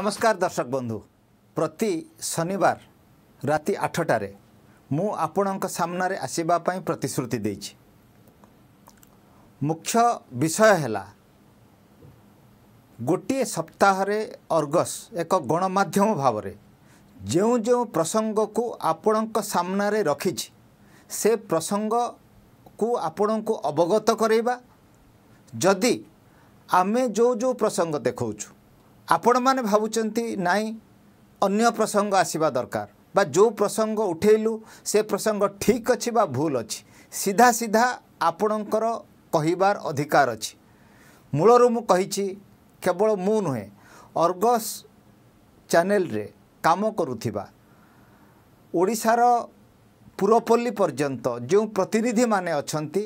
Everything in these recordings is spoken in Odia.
ନମସ୍କାର ଦର୍ଶକ ବନ୍ଧୁ ପ୍ରତି ଶନିବାର ରାତି ଆଠଟାରେ ମୁଁ ଆପଣଙ୍କ ସାମ୍ନାରେ ଆସିବା ପାଇଁ ପ୍ରତିଶ୍ରୁତି ଦେଇଛି ମୁଖ୍ୟ ବିଷୟ ହେଲା ଗୋଟିଏ ସପ୍ତାହରେ ଅର୍ଗସ୍ ଏକ ଗଣମାଧ୍ୟମ ଭାବରେ ଯେଉଁ ଯେଉଁ ପ୍ରସଙ୍ଗକୁ ଆପଣଙ୍କ ସାମ୍ନାରେ ରଖିଛି ସେ ପ୍ରସଙ୍ଗକୁ ଆପଣଙ୍କୁ ଅବଗତ କରାଇବା ଯଦି ଆମେ ଯେଉଁ ଯେଉଁ ପ୍ରସଙ୍ଗ ଦେଖାଉଛୁ ଆପଣମାନେ ଭାବୁଛନ୍ତି ନାହିଁ ଅନ୍ୟ ପ୍ରସଙ୍ଗ ଆସିବା ଦରକାର ବା ଯେଉଁ ପ୍ରସଙ୍ଗ ଉଠାଇଲୁ ସେ ପ୍ରସଙ୍ଗ ଠିକ୍ ଅଛି ବା ଭୁଲ ଅଛି ସିଧା ସିଧା ଆପଣଙ୍କର କହିବାର ଅଧିକାର ଅଛି ମୂଳରୁ ମୁଁ କହିଛି କେବଳ ମୁଁ ନୁହେଁ ଅର୍ଗସ୍ ଚ୍ୟାନେଲରେ କାମ କରୁଥିବା ଓଡ଼ିଶାର ପୁରପଲ୍ଲୀ ପର୍ଯ୍ୟନ୍ତ ଯେଉଁ ପ୍ରତିନିଧିମାନେ ଅଛନ୍ତି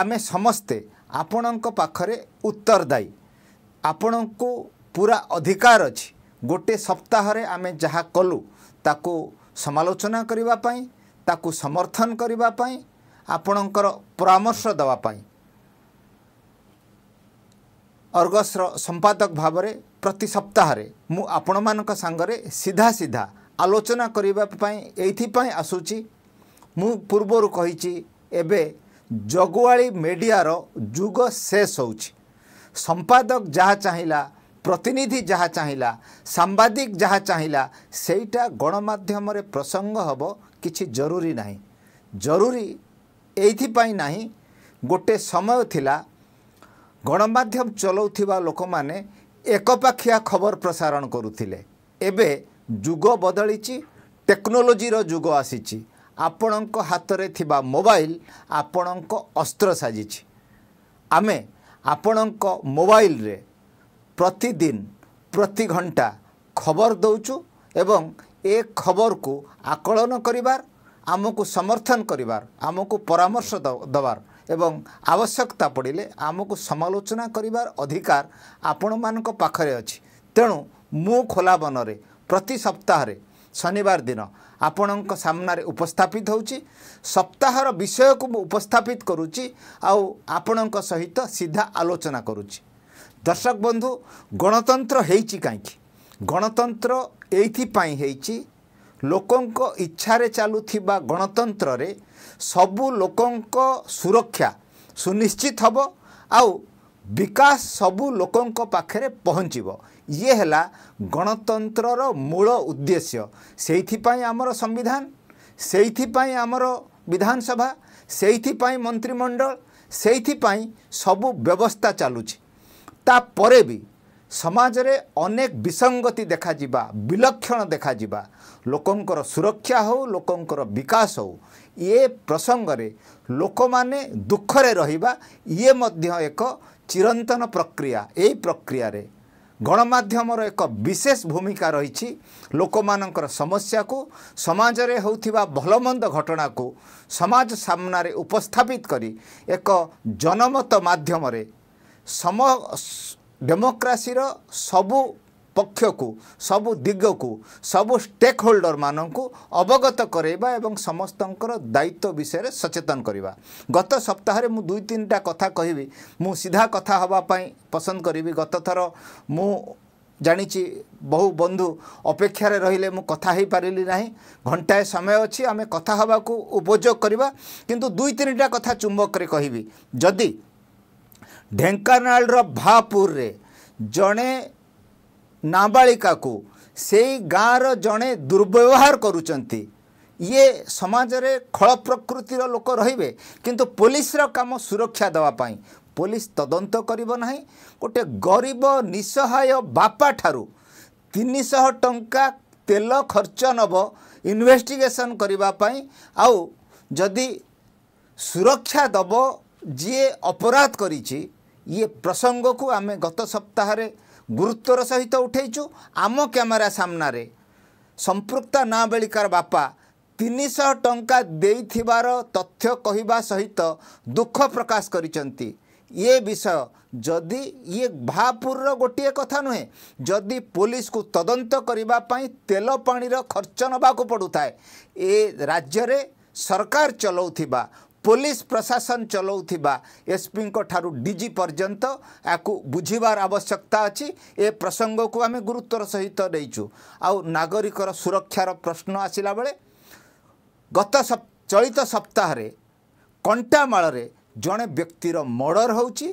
ଆମେ ସମସ୍ତେ ଆପଣଙ୍କ ପାଖରେ ଉତ୍ତରଦାୟୀ ଆପଣଙ୍କୁ ପୁରା ଅଧିକାର ଅଛି ଗୋଟିଏ ସପ୍ତାହରେ ଆମେ ଯାହା କଲୁ ତାକୁ ସମାଲୋଚନା କରିବା ପାଇଁ ତାକୁ ସମର୍ଥନ କରିବା ପାଇଁ ଆପଣଙ୍କର ପରାମର୍ଶ ଦେବା ପାଇଁ ଅର୍ଗସର ସମ୍ପାଦକ ଭାବରେ ପ୍ରତି ସପ୍ତାହରେ ମୁଁ ଆପଣମାନଙ୍କ ସାଙ୍ଗରେ ସିଧା ସିଧା ଆଲୋଚନା କରିବା ପାଇଁ ଏଇଥିପାଇଁ ଆସୁଛି ମୁଁ ପୂର୍ବରୁ କହିଛି ଏବେ ଜଗୁଆଳି ମେଡ଼ିଆର ଯୁଗ ଶେଷ ହେଉଛି ସମ୍ପାଦକ ଯାହା ଚାହିଁଲା ପ୍ରତିନିଧି ଯାହା ଚାହିଁଲା ସାମ୍ବାଦିକ ଯାହା ଚାହିଁଲା ସେଇଟା ଗଣମାଧ୍ୟମରେ ପ୍ରସଙ୍ଗ ହେବ କିଛି ଜରୁରୀ ନାହିଁ ଜରୁରୀ ଏଇଥିପାଇଁ ନାହିଁ ଗୋଟେ ସମୟ ଥିଲା ଗଣମାଧ୍ୟମ ଚଲାଉଥିବା ଲୋକମାନେ ଏକପାଖିଆ ଖବର ପ୍ରସାରଣ କରୁଥିଲେ ଏବେ ଯୁଗ ବଦଳିଛି ଟେକ୍ନୋଲୋଜିର ଯୁଗ ଆସିଛି ଆପଣଙ୍କ ହାତରେ ଥିବା ମୋବାଇଲ ଆପଣଙ୍କ ଅସ୍ତ୍ର ସାଜିଛି ଆମେ ଆପଣଙ୍କ ମୋବାଇଲରେ ପ୍ରତିଦିନ ପ୍ରତି ଘଣ୍ଟା ଖବର ଦେଉଛୁ ଏବଂ ଏ ଖବରକୁ ଆକଳନ କରିବାର ଆମକୁ ସମର୍ଥନ କରିବାର ଆମକୁ ପରାମର୍ଶ ଦେବାର ଏବଂ ଆବଶ୍ୟକତା ପଡ଼ିଲେ ଆମକୁ ସମାଲୋଚନା କରିବାର ଅଧିକାର ଆପଣମାନଙ୍କ ପାଖରେ ଅଛି ତେଣୁ ମୁଁ ଖୋଲା ବନରେ ପ୍ରତି ସପ୍ତାହରେ ଶନିବାର ଦିନ ଆପଣଙ୍କ ସାମ୍ନାରେ ଉପସ୍ଥାପିତ ହେଉଛି ସପ୍ତାହର ବିଷୟକୁ ମୁଁ ଉପସ୍ଥାପିତ କରୁଛି ଆଉ ଆପଣଙ୍କ ସହିତ ସିଧା ଆଲୋଚନା କରୁଛି ଦର୍ଶକ ବନ୍ଧୁ ଗଣତନ୍ତ୍ର ହେଇଛି କାହିଁକି ଗଣତନ୍ତ୍ର ଏଇଥିପାଇଁ ହେଇଛି ଲୋକଙ୍କ ଇଚ୍ଛାରେ ଚାଲୁଥିବା ଗଣତନ୍ତ୍ରରେ ସବୁ ଲୋକଙ୍କ ସୁରକ୍ଷା ସୁନିଶ୍ଚିତ ହେବ ଆଉ ବିକାଶ ସବୁ ଲୋକଙ୍କ ପାଖରେ ପହଞ୍ଚିବ ଇଏ ହେଲା ଗଣତନ୍ତ୍ରର ମୂଳ ଉଦ୍ଦେଶ୍ୟ ସେଇଥିପାଇଁ ଆମର ସମ୍ବିଧାନ ସେଇଥିପାଇଁ ଆମର ବିଧାନସଭା ସେଇଥିପାଇଁ ମନ୍ତ୍ରିମଣ୍ଡଳ ସେଇଥିପାଇଁ ସବୁ ବ୍ୟବସ୍ଥା ଚାଲୁଛି ତାପରେ ବି ସମାଜରେ ଅନେକ ବିସଙ୍ଗତି ଦେଖାଯିବା ବିଲକ୍ଷଣ ଦେଖାଯିବା ଲୋକଙ୍କର ସୁରକ୍ଷା ହେଉ ଲୋକଙ୍କର ବିକାଶ ହେଉ ଇଏ ପ୍ରସଙ୍ଗରେ ଲୋକମାନେ ଦୁଃଖରେ ରହିବା ଇଏ ମଧ୍ୟ ଏକ ଚିରନ୍ତନ ପ୍ରକ୍ରିୟା ଏହି ପ୍ରକ୍ରିୟାରେ ଗଣମାଧ୍ୟମର ଏକ ବିଶେଷ ଭୂମିକା ରହିଛି ଲୋକମାନଙ୍କର ସମସ୍ୟାକୁ ସମାଜରେ ହେଉଥିବା ଭଲମନ୍ଦ ଘଟଣାକୁ ସମାଜ ସାମ୍ନାରେ ଉପସ୍ଥାପିତ କରି ଏକ ଜନମତ ମାଧ୍ୟମରେ ସମ ଡେମୋକ୍ରାସିର ସବୁ ପକ୍ଷକୁ ସବୁ ଦିଗକୁ ସବୁ ଷ୍ଟେକ୍ ହୋଲ୍ଡରମାନଙ୍କୁ ଅବଗତ କରାଇବା ଏବଂ ସମସ୍ତଙ୍କର ଦାୟିତ୍ୱ ବିଷୟରେ ସଚେତନ କରିବା ଗତ ସପ୍ତାହରେ ମୁଁ ଦୁଇ ତିନିଟା କଥା କହିବି ମୁଁ ସିଧା କଥା ହେବା ପାଇଁ ପସନ୍ଦ କରିବି ଗତଥର ମୁଁ ଜାଣିଛି ବହୁ ବନ୍ଧୁ ଅପେକ୍ଷାରେ ରହିଲେ ମୁଁ କଥା ହୋଇପାରିଲି ନାହିଁ ଘଣ୍ଟାଏ ସମୟ ଅଛି ଆମେ କଥା ହେବାକୁ ଉପଯୋଗ କରିବା କିନ୍ତୁ ଦୁଇ ତିନିଟା କଥା ଚୁମ୍ବକରେ କହିବି ଯଦି ଢେଙ୍କାନାଳର ଭାପୁରରେ ଜଣେ ନାବାଳିକାକୁ ସେଇ ଗାଁର ଜଣେ ଦୁର୍ବ୍ୟବହାର କରୁଛନ୍ତି ଇଏ ସମାଜରେ ଖଳ ପ୍ରକୃତିର ଲୋକ ରହିବେ କିନ୍ତୁ ପୋଲିସର କାମ ସୁରକ୍ଷା ଦେବା ପାଇଁ ପୋଲିସ ତଦନ୍ତ କରିବ ନାହିଁ ଗୋଟିଏ ଗରିବ ନିଃସହାୟ ବାପା ଠାରୁ ତିନିଶହ ଟଙ୍କା ତେଲ ଖର୍ଚ୍ଚ ନେବ ଇନଭେଷ୍ଟିଗେସନ୍ କରିବା ପାଇଁ ଆଉ ଯଦି ସୁରକ୍ଷା ଦେବ ଯିଏ ଅପରାଧ କରିଛି ଇଏ ପ୍ରସଙ୍ଗକୁ ଆମେ ଗତ ସପ୍ତାହରେ ଗୁରୁତ୍ୱର ସହିତ ଉଠାଇଛୁ ଆମ କ୍ୟାମେରା ସାମ୍ନାରେ ସମ୍ପୃକ୍ତ ନାବାଳିକାର ବାପା ତିନିଶହ ଟଙ୍କା ଦେଇଥିବାର ତଥ୍ୟ କହିବା ସହିତ ଦୁଃଖ ପ୍ରକାଶ କରିଛନ୍ତି ଇଏ ବିଷୟ ଯଦି ଇଏ ଭାପୁରର ଗୋଟିଏ କଥା ନୁହେଁ ଯଦି ପୋଲିସକୁ ତଦନ୍ତ କରିବା ପାଇଁ ତେଲ ପାଣିର ଖର୍ଚ୍ଚ ନେବାକୁ ପଡ଼ୁଥାଏ ଏ ରାଜ୍ୟରେ ସରକାର ଚଲାଉଥିବା ପୋଲିସ ପ୍ରଶାସନ ଚଲାଉଥିବା ଏସ୍ପିଙ୍କ ଠାରୁ ଡି ଜି ପର୍ଯ୍ୟନ୍ତ ଏହାକୁ ବୁଝିବାର ଆବଶ୍ୟକତା ଅଛି ଏ ପ୍ରସଙ୍ଗକୁ ଆମେ ଗୁରୁତ୍ୱର ସହିତ ନେଇଛୁ ଆଉ ନାଗରିକର ସୁରକ୍ଷାର ପ୍ରଶ୍ନ ଆସିଲା ବେଳେ ଗତ ଚଳିତ ସପ୍ତାହରେ କଣ୍ଟାମାଳରେ ଜଣେ ବ୍ୟକ୍ତିର ମର୍ଡ଼ର ହେଉଛି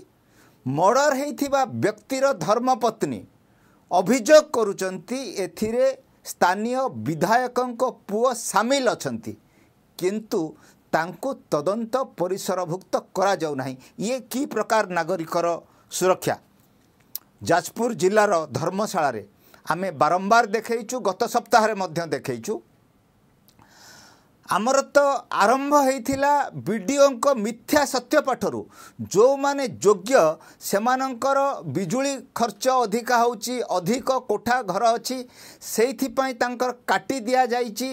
ମର୍ଡ଼ର ହେଇଥିବା ବ୍ୟକ୍ତିର ଧର୍ମପତ୍ନୀ ଅଭିଯୋଗ କରୁଛନ୍ତି ଏଥିରେ ସ୍ଥାନୀୟ ବିଧାୟକଙ୍କ ପୁଅ ସାମିଲ ଅଛନ୍ତି କିନ୍ତୁ ତାଙ୍କୁ ତଦନ୍ତ ପରିସରଭୁକ୍ତ କରାଯାଉନାହିଁ ଇଏ କି ପ୍ରକାର ନାଗରିକର ସୁରକ୍ଷା ଯାଜପୁର ଜିଲ୍ଲାର ଧର୍ମଶାଳାରେ ଆମେ ବାରମ୍ବାର ଦେଖେଇଛୁ ଗତ ସପ୍ତାହରେ ମଧ୍ୟ ଦେଖେଇଛୁ ଆମର ତ ଆରମ୍ଭ ହେଇଥିଲା ବିଡ଼ିଓଙ୍କ ମିଥ୍ୟା ସତ୍ୟପାଠରୁ ଯେଉଁମାନେ ଯୋଗ୍ୟ ସେମାନଙ୍କର ବିଜୁଳି ଖର୍ଚ୍ଚ ଅଧିକା ହେଉଛି ଅଧିକ କୋଠା ଘର ଅଛି ସେଇଥିପାଇଁ ତାଙ୍କର କାଟି ଦିଆଯାଇଛି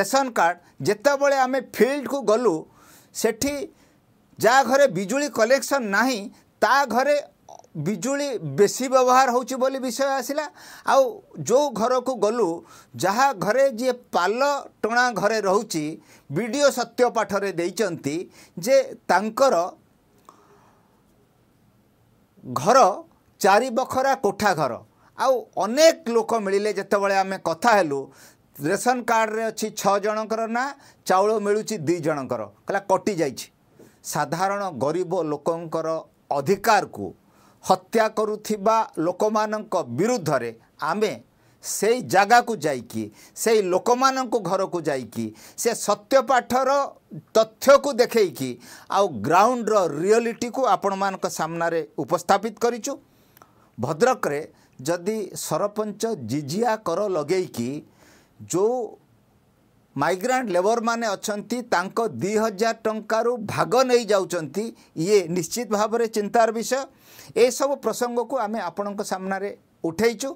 ରେସନ୍ କାର୍ଡ଼ ଯେତେବେଳେ ଆମେ ଫିଲ୍ଡକୁ ଗଲୁ ସେଠି ଯାହା ଘରେ ବିଜୁଳି କଲେକ୍ସନ୍ ନାହିଁ ତା ଘରେ ବିଜୁଳି ବେଶୀ ବ୍ୟବହାର ହେଉଛି ବୋଲି ବିଷୟ ଆସିଲା ଆଉ ଯେଉଁ ଘରକୁ ଗଲୁ ଯାହା ଘରେ ଯିଏ ପାଲ ଟଣା ଘରେ ରହୁଛି ବିଡ଼ିଓ ସତ୍ୟ ପାଠରେ ଦେଇଛନ୍ତି ଯେ ତାଙ୍କର ଘର ଚାରି ବଖରା କୋଠା ଘର ଆଉ ଅନେକ ଲୋକ ମିଳିଲେ ଯେତେବେଳେ ଆମେ କଥା ହେଲୁ ରେସନ୍ କାର୍ଡ଼ରେ ଅଛି ଛଅ ଜଣଙ୍କର ନା ଚାଉଳ ମିଳୁଛି ଦୁଇ ଜଣଙ୍କର କହିଲା କଟିଯାଇଛି ସାଧାରଣ ଗରିବ ଲୋକଙ୍କର ଅଧିକାରକୁ ହତ୍ୟା କରୁଥିବା ଲୋକମାନଙ୍କ ବିରୁଦ୍ଧରେ ଆମେ ସେଇ ଜାଗାକୁ ଯାଇକି ସେଇ ଲୋକମାନଙ୍କ ଘରକୁ ଯାଇକି ସେ ସତ୍ୟପାଠର ତଥ୍ୟକୁ ଦେଖେଇକି ଆଉ ଗ୍ରାଉଣ୍ଡର ରିଅଲିଟିକୁ ଆପଣମାନଙ୍କ ସାମ୍ନାରେ ଉପସ୍ଥାପିତ କରିଛୁ ଭଦ୍ରକରେ ଯଦି ସରପଞ୍ଚ ଜିଜିଆ କର ଲଗେଇକି ଯେଉଁ ମାଇଗ୍ରାଣ୍ଟ ଲେବରମାନେ ଅଛନ୍ତି ତାଙ୍କ ଦୁଇ ହଜାର ଟଙ୍କାରୁ ଭାଗ ନେଇ ଯାଉଛନ୍ତି ଇଏ ନିଶ୍ଚିତ ଭାବରେ ଚିନ୍ତାର ବିଷୟ ଏସବୁ ପ୍ରସଙ୍ଗକୁ ଆମେ ଆପଣଙ୍କ ସାମ୍ନାରେ ଉଠାଇଛୁ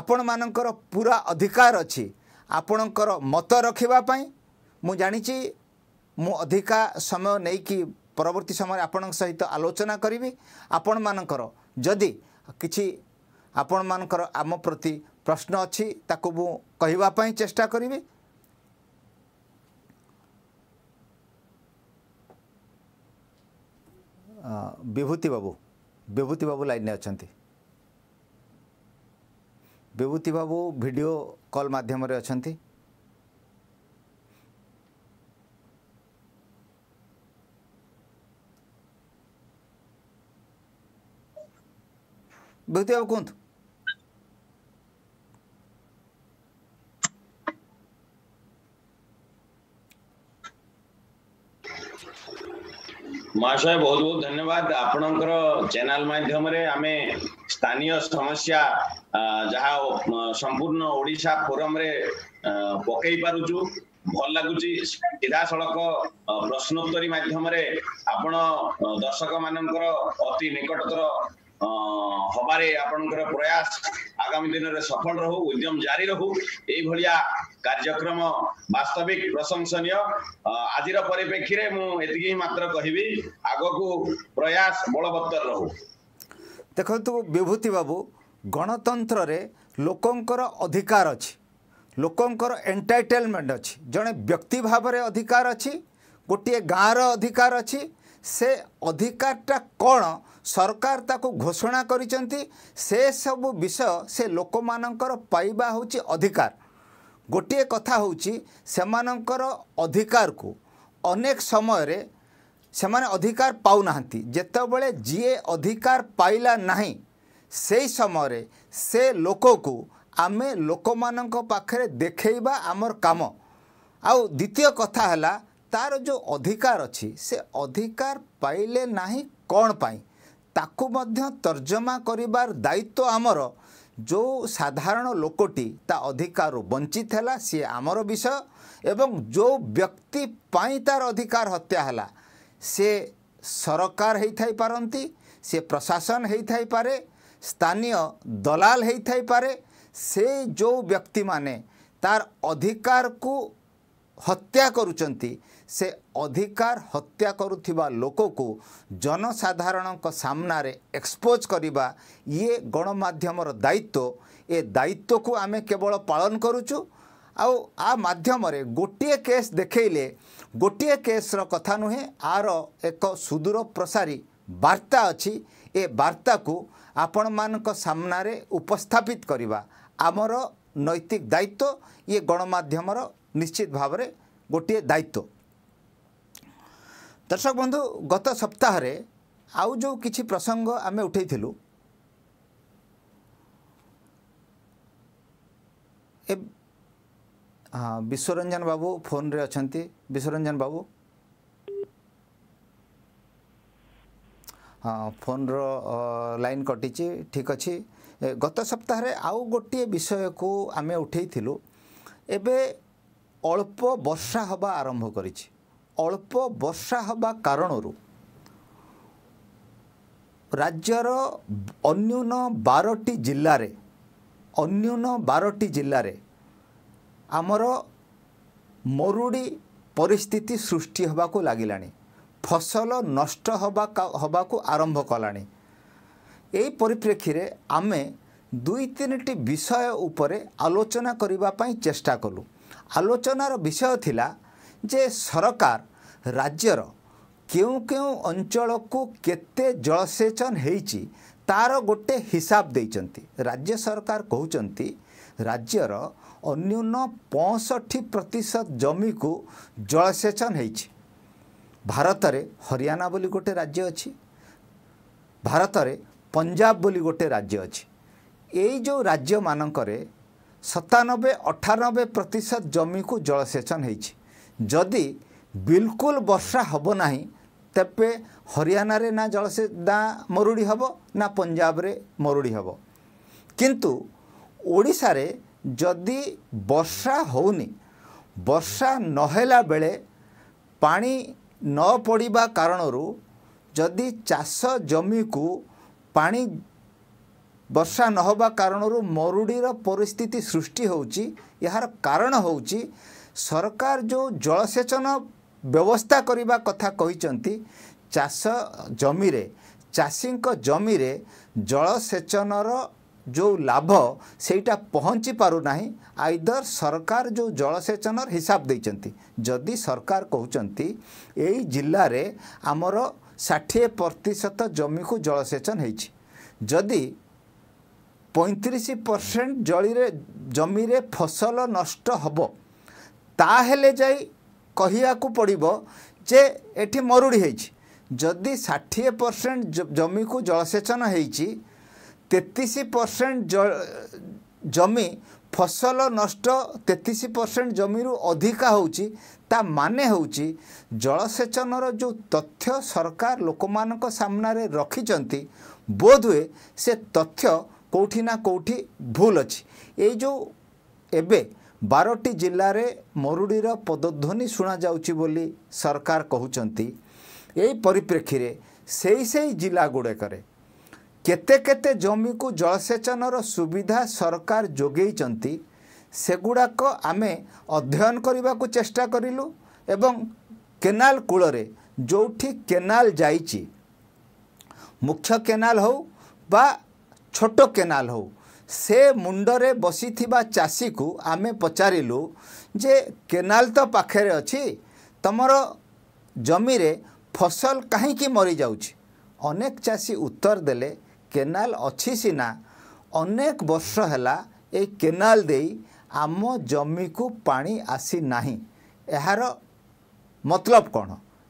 ଆପଣମାନଙ୍କର ପୁରା ଅଧିକାର ଅଛି ଆପଣଙ୍କର ମତ ରଖିବା ପାଇଁ ମୁଁ ଜାଣିଛି ମୁଁ ଅଧିକା ସମୟ ନେଇକି ପରବର୍ତ୍ତୀ ସମୟରେ ଆପଣଙ୍କ ସହିତ ଆଲୋଚନା କରିବି ଆପଣମାନଙ୍କର ଯଦି କିଛି ଆପଣମାନଙ୍କର ଆମ ପ୍ରତି ପ୍ରଶ୍ନ ଅଛି ତାକୁ ମୁଁ କହିବା ପାଇଁ ଚେଷ୍ଟା କରିବି विभूति बाबू विभूति बाबु लन अहिले विभूति बाबू भिडियो कल माध्यम रे अभूति बाबु कु ମହାଶୟ ବହୁତ ବହୁତ ଧନ୍ୟବାଦ ଆପଣଙ୍କର ଚ୍ୟାନେଲ ମାଧ୍ୟମରେ ଆମେ ସ୍ଥାନୀୟ ସମସ୍ୟା ଯାହା ସମ୍ପୂର୍ଣ୍ଣ ଓଡ଼ିଶା ଫୋରମରେ ପକେଇ ପାରୁଛୁ ଭଲ ଲାଗୁଛି ସିଧାସଳଖ ପ୍ରଶ୍ନୋତ୍ତରୀ ମାଧ୍ୟମରେ ଆପଣ ଦର୍ଶକ ମାନଙ୍କର ଅତି ନିକଟତର ହବାରେ ଆପଣଙ୍କର ପ୍ରୟାସ ଆଗାମୀ ଦିନରେ ସଫଳ ରହୁ ଉଦ୍ୟମ ଜାରି ରହୁ ଏଇଭଳିଆ କାର୍ଯ୍ୟକ୍ରମ ବାସ୍ତବିକ ପ୍ରଶଂସନୀୟ ଆଜିର ପରିପ୍ରେକ୍ଷୀରେ ମୁଁ ଏତିକି ମାତ୍ର କହିବି ଆଗକୁ ପ୍ରୟାସ ବଳବତ୍ତର ରହୁ ଦେଖନ୍ତୁ ବିଭୂତି ବାବୁ ଗଣତନ୍ତ୍ରରେ ଲୋକଙ୍କର ଅଧିକାର ଅଛି ଲୋକଙ୍କର ଏଣ୍ଟାଇଟେଲମେଣ୍ଟ ଅଛି ଜଣେ ବ୍ୟକ୍ତି ଭାବରେ ଅଧିକାର ଅଛି ଗୋଟିଏ ଗାଁର ଅଧିକାର ଅଛି ସେ ଅଧିକାରଟା କ'ଣ ସରକାର ତାକୁ ଘୋଷଣା କରିଛନ୍ତି ସେସବୁ ବିଷୟ ସେ ଲୋକମାନଙ୍କର ପାଇବା ହେଉଛି ଅଧିକାର ଗୋଟିଏ କଥା ହେଉଛି ସେମାନଙ୍କର ଅଧିକାରକୁ ଅନେକ ସମୟରେ ସେମାନେ ଅଧିକାର ପାଉନାହାନ୍ତି ଯେତେବେଳେ ଯିଏ ଅଧିକାର ପାଇଲା ନାହିଁ ସେହି ସମୟରେ ସେ ଲୋକକୁ ଆମେ ଲୋକମାନଙ୍କ ପାଖରେ ଦେଖେଇବା ଆମର କାମ ଆଉ ଦ୍ୱିତୀୟ କଥା ହେଲା ତା'ର ଯେଉଁ ଅଧିକାର ଅଛି ସେ ଅଧିକାର ପାଇଲେ ନାହିଁ କ'ଣ ପାଇଁ ତାକୁ ମଧ୍ୟ ତର୍ଜମା କରିବାର ଦାୟିତ୍ୱ ଆମର ଯେଉଁ ସାଧାରଣ ଲୋକଟି ତା ଅଧିକାରରୁ ବଞ୍ଚିତ ହେଲା ସିଏ ଆମର ବିଷୟ ଏବଂ ଯେଉଁ ବ୍ୟକ୍ତି ପାଇଁ ତାର ଅଧିକାର ହତ୍ୟା ହେଲା ସେ ସରକାର ହେଇଥାଇପାରନ୍ତି ସେ ପ୍ରଶାସନ ହେଇଥାଇପାରେ ସ୍ଥାନୀୟ ଦଲାଲ ହେଇଥାଇପାରେ ସେ ଯେଉଁ ବ୍ୟକ୍ତିମାନେ ତାର ଅଧିକାରକୁ ହତ୍ୟା କରୁଛନ୍ତି ସେ ଅଧିକାର ହତ୍ୟା କରୁଥିବା ଲୋକକୁ ଜନସାଧାରଣଙ୍କ ସାମ୍ନାରେ ଏକ୍ସପୋଜ୍ କରିବା ଇଏ ଗଣମାଧ୍ୟମର ଦାୟିତ୍ୱ ଏ ଦାୟିତ୍ୱକୁ ଆମେ କେବଳ ପାଳନ କରୁଛୁ ଆଉ ଆ ମାଧ୍ୟମରେ ଗୋଟିଏ କେସ୍ ଦେଖେଇଲେ ଗୋଟିଏ କେସ୍ର କଥା ନୁହେଁ ଆର ଏକ ସୁଦୂର ପ୍ରସାରୀ ବାର୍ତ୍ତା ଅଛି ଏ ବାର୍ତ୍ତାକୁ ଆପଣମାନଙ୍କ ସାମ୍ନାରେ ଉପସ୍ଥାପିତ କରିବା ଆମର ନୈତିକ ଦାୟିତ୍ୱ ଇଏ ଗଣମାଧ୍ୟମର ନିଶ୍ଚିତ ଭାବରେ ଗୋଟିଏ ଦାୟିତ୍ୱ ଦର୍ଶକ ବନ୍ଧୁ ଗତ ସପ୍ତାହରେ ଆଉ ଯେଉଁ କିଛି ପ୍ରସଙ୍ଗ ଆମେ ଉଠାଇଥିଲୁ ଏ ହଁ ବିଶ୍ୱରଞ୍ଜନ ବାବୁ ଫୋନ୍ରେ ଅଛନ୍ତି ବିଶ୍ୱରଞ୍ଜନ ବାବୁ ହଁ ଫୋନ୍ର ଲାଇନ୍ କଟିଛି ଠିକ୍ ଅଛି ଗତ ସପ୍ତାହରେ ଆଉ ଗୋଟିଏ ବିଷୟକୁ ଆମେ ଉଠାଇଥିଲୁ ଏବେ ଅଳ୍ପ ବର୍ଷା ହେବା ଆରମ୍ଭ କରିଛି ଅଳ୍ପ ବର୍ଷା ହେବା କାରଣରୁ ରାଜ୍ୟର ଅନ୍ୟୁନ ବାରଟି ଜିଲ୍ଲାରେ ଅନ୍ୟୁନ ବାରଟି ଜିଲ୍ଲାରେ ଆମର ମରୁଡ଼ି ପରିସ୍ଥିତି ସୃଷ୍ଟି ହେବାକୁ ଲାଗିଲାଣି ଫସଲ ନଷ୍ଟ ହେବା ହେବାକୁ ଆରମ୍ଭ କଲାଣି ଏହି ପରିପ୍ରେକ୍ଷୀରେ ଆମେ ଦୁଇ ତିନିଟି ବିଷୟ ଉପରେ ଆଲୋଚନା କରିବା ପାଇଁ ଚେଷ୍ଟା କଲୁ ଆଲୋଚନାର ବିଷୟ ଥିଲା ଯେ ସରକାର ରାଜ୍ୟର କେଉଁ କେଉଁ ଅଞ୍ଚଳକୁ କେତେ ଜଳସେଚନ ହେଇଛି ତା'ର ଗୋଟେ ହିସାବ ଦେଇଛନ୍ତି ରାଜ୍ୟ ସରକାର କହୁଛନ୍ତି ରାଜ୍ୟର ଅନ୍ୟୁନ ପଞ୍ଚଷଠି ପ୍ରତିଶତ ଜମିକୁ ଜଳସେଚନ ହେଇଛି ଭାରତରେ ହରିୟାଣା ବୋଲି ଗୋଟେ ରାଜ୍ୟ ଅଛି ଭାରତରେ ପଞ୍ଜାବ ବୋଲି ଗୋଟେ ରାଜ୍ୟ ଅଛି ଏଇ ଯେଉଁ ରାଜ୍ୟମାନଙ୍କରେ ସତାନବେ ଅଠାନବେ ପ୍ରତିଶତ ଜମିକୁ ଜଳସେଚନ ହେଇଛି ଯଦି ବିଲକୁଲ ବର୍ଷା ହେବ ନାହିଁ ତେବେ ହରିୟାଣାରେ ନା ଜଳସେ ନା ମରୁଡ଼ି ହେବ ନା ପଞ୍ଜାବରେ ମରୁଡ଼ି ହେବ କିନ୍ତୁ ଓଡ଼ିଶାରେ ଯଦି ବର୍ଷା ହେଉନି ବର୍ଷା ନହେଲା ବେଳେ ପାଣି ନ ପଡ଼ିବା କାରଣରୁ ଯଦି ଚାଷ ଜମିକୁ ପାଣି ବର୍ଷା ନହେବା କାରଣରୁ ମରୁଡ଼ିର ପରିସ୍ଥିତି ସୃଷ୍ଟି ହେଉଛି ଏହାର କାରଣ ହେଉଛି ସରକାର ଯେଉଁ ଜଳସେଚନ ବ୍ୟବସ୍ଥା କରିବା କଥା କହିଛନ୍ତି ଚାଷ ଜମିରେ ଚାଷୀଙ୍କ ଜମିରେ ଜଳସେଚନର ଯେଉଁ ଲାଭ ସେଇଟା ପହଞ୍ଚି ପାରୁନାହିଁ ଆଇଦର ସରକାର ଯେଉଁ ଜଳସେଚନର ହିସାବ ଦେଇଛନ୍ତି ଯଦି ସରକାର କହୁଛନ୍ତି ଏଇ ଜିଲ୍ଲାରେ ଆମର ଷାଠିଏ ପ୍ରତିଶତ ଜମିକୁ ଜଳସେଚନ ହେଇଛି ଯଦି ପଇଁତିରିଶ ପରସେଣ୍ଟ ଜଳିରେ ଜମିରେ ଫସଲ ନଷ୍ଟ ହେବ ତାହେଲେ ଯାଇ କହିବାକୁ ପଡ଼ିବ ଯେ ଏଠି ମରୁଡ଼ି ହେଇଛି ଯଦି ଷାଠିଏ ପରସେଣ୍ଟ ଜମିକୁ ଜଳସେଚନ ହେଇଛି ତେତିଶ ପରସେଣ୍ଟ ଜମି ଫସଲ ନଷ୍ଟ ତେତିଶ ପରସେଣ୍ଟ ଜମିରୁ ଅଧିକା ହେଉଛି ତା ମାନେ ହେଉଛି ଜଳସେଚନର ଯେଉଁ ତଥ୍ୟ ସରକାର ଲୋକମାନଙ୍କ ସାମ୍ନାରେ ରଖିଛନ୍ତି ବୋଧହୁଏ ସେ ତଥ୍ୟ କେଉଁଠି ନା କେଉଁଠି ଭୁଲ ଅଛି ଏଇ ଯେଉଁ ଏବେ ବାରଟି ଜିଲ୍ଲାରେ ମରୁଡ଼ିର ପଦଧ୍ୱନି ଶୁଣାଯାଉଛି ବୋଲି ସରକାର କହୁଛନ୍ତି ଏହି ପରିପ୍ରେକ୍ଷୀରେ ସେହି ସେହି ଜିଲ୍ଲାଗୁଡ଼ିକରେ କେତେ କେତେ ଜମିକୁ ଜଳସେଚନର ସୁବିଧା ସରକାର ଯୋଗେଇଛନ୍ତି ସେଗୁଡ଼ାକ ଆମେ ଅଧ୍ୟୟନ କରିବାକୁ ଚେଷ୍ଟା କରିଲୁ ଏବଂ କେନାଲ କୂଳରେ ଯେଉଁଠି କେନାଲ ଯାଇଛି ମୁଖ୍ୟ କେନାଲ ହେଉ ବା ଛୋଟ କେନାଲ ହେଉ ସେ ମୁଣ୍ଡରେ ବସିଥିବା ଚାଷୀକୁ ଆମେ ପଚାରିଲୁ ଯେ କେନାଲ ତ ପାଖରେ ଅଛି ତୁମର ଜମିରେ ଫସଲ କାହିଁକି ମରିଯାଉଛି ଅନେକ ଚାଷୀ ଉତ୍ତର ଦେଲେ କେନାଲ ଅଛି ସିନା ଅନେକ ବର୍ଷ ହେଲା ଏ କେନାଲ ଦେଇ ଆମ ଜମିକୁ ପାଣି ଆସି ନାହିଁ ଏହାର ମତଲବ କ'ଣ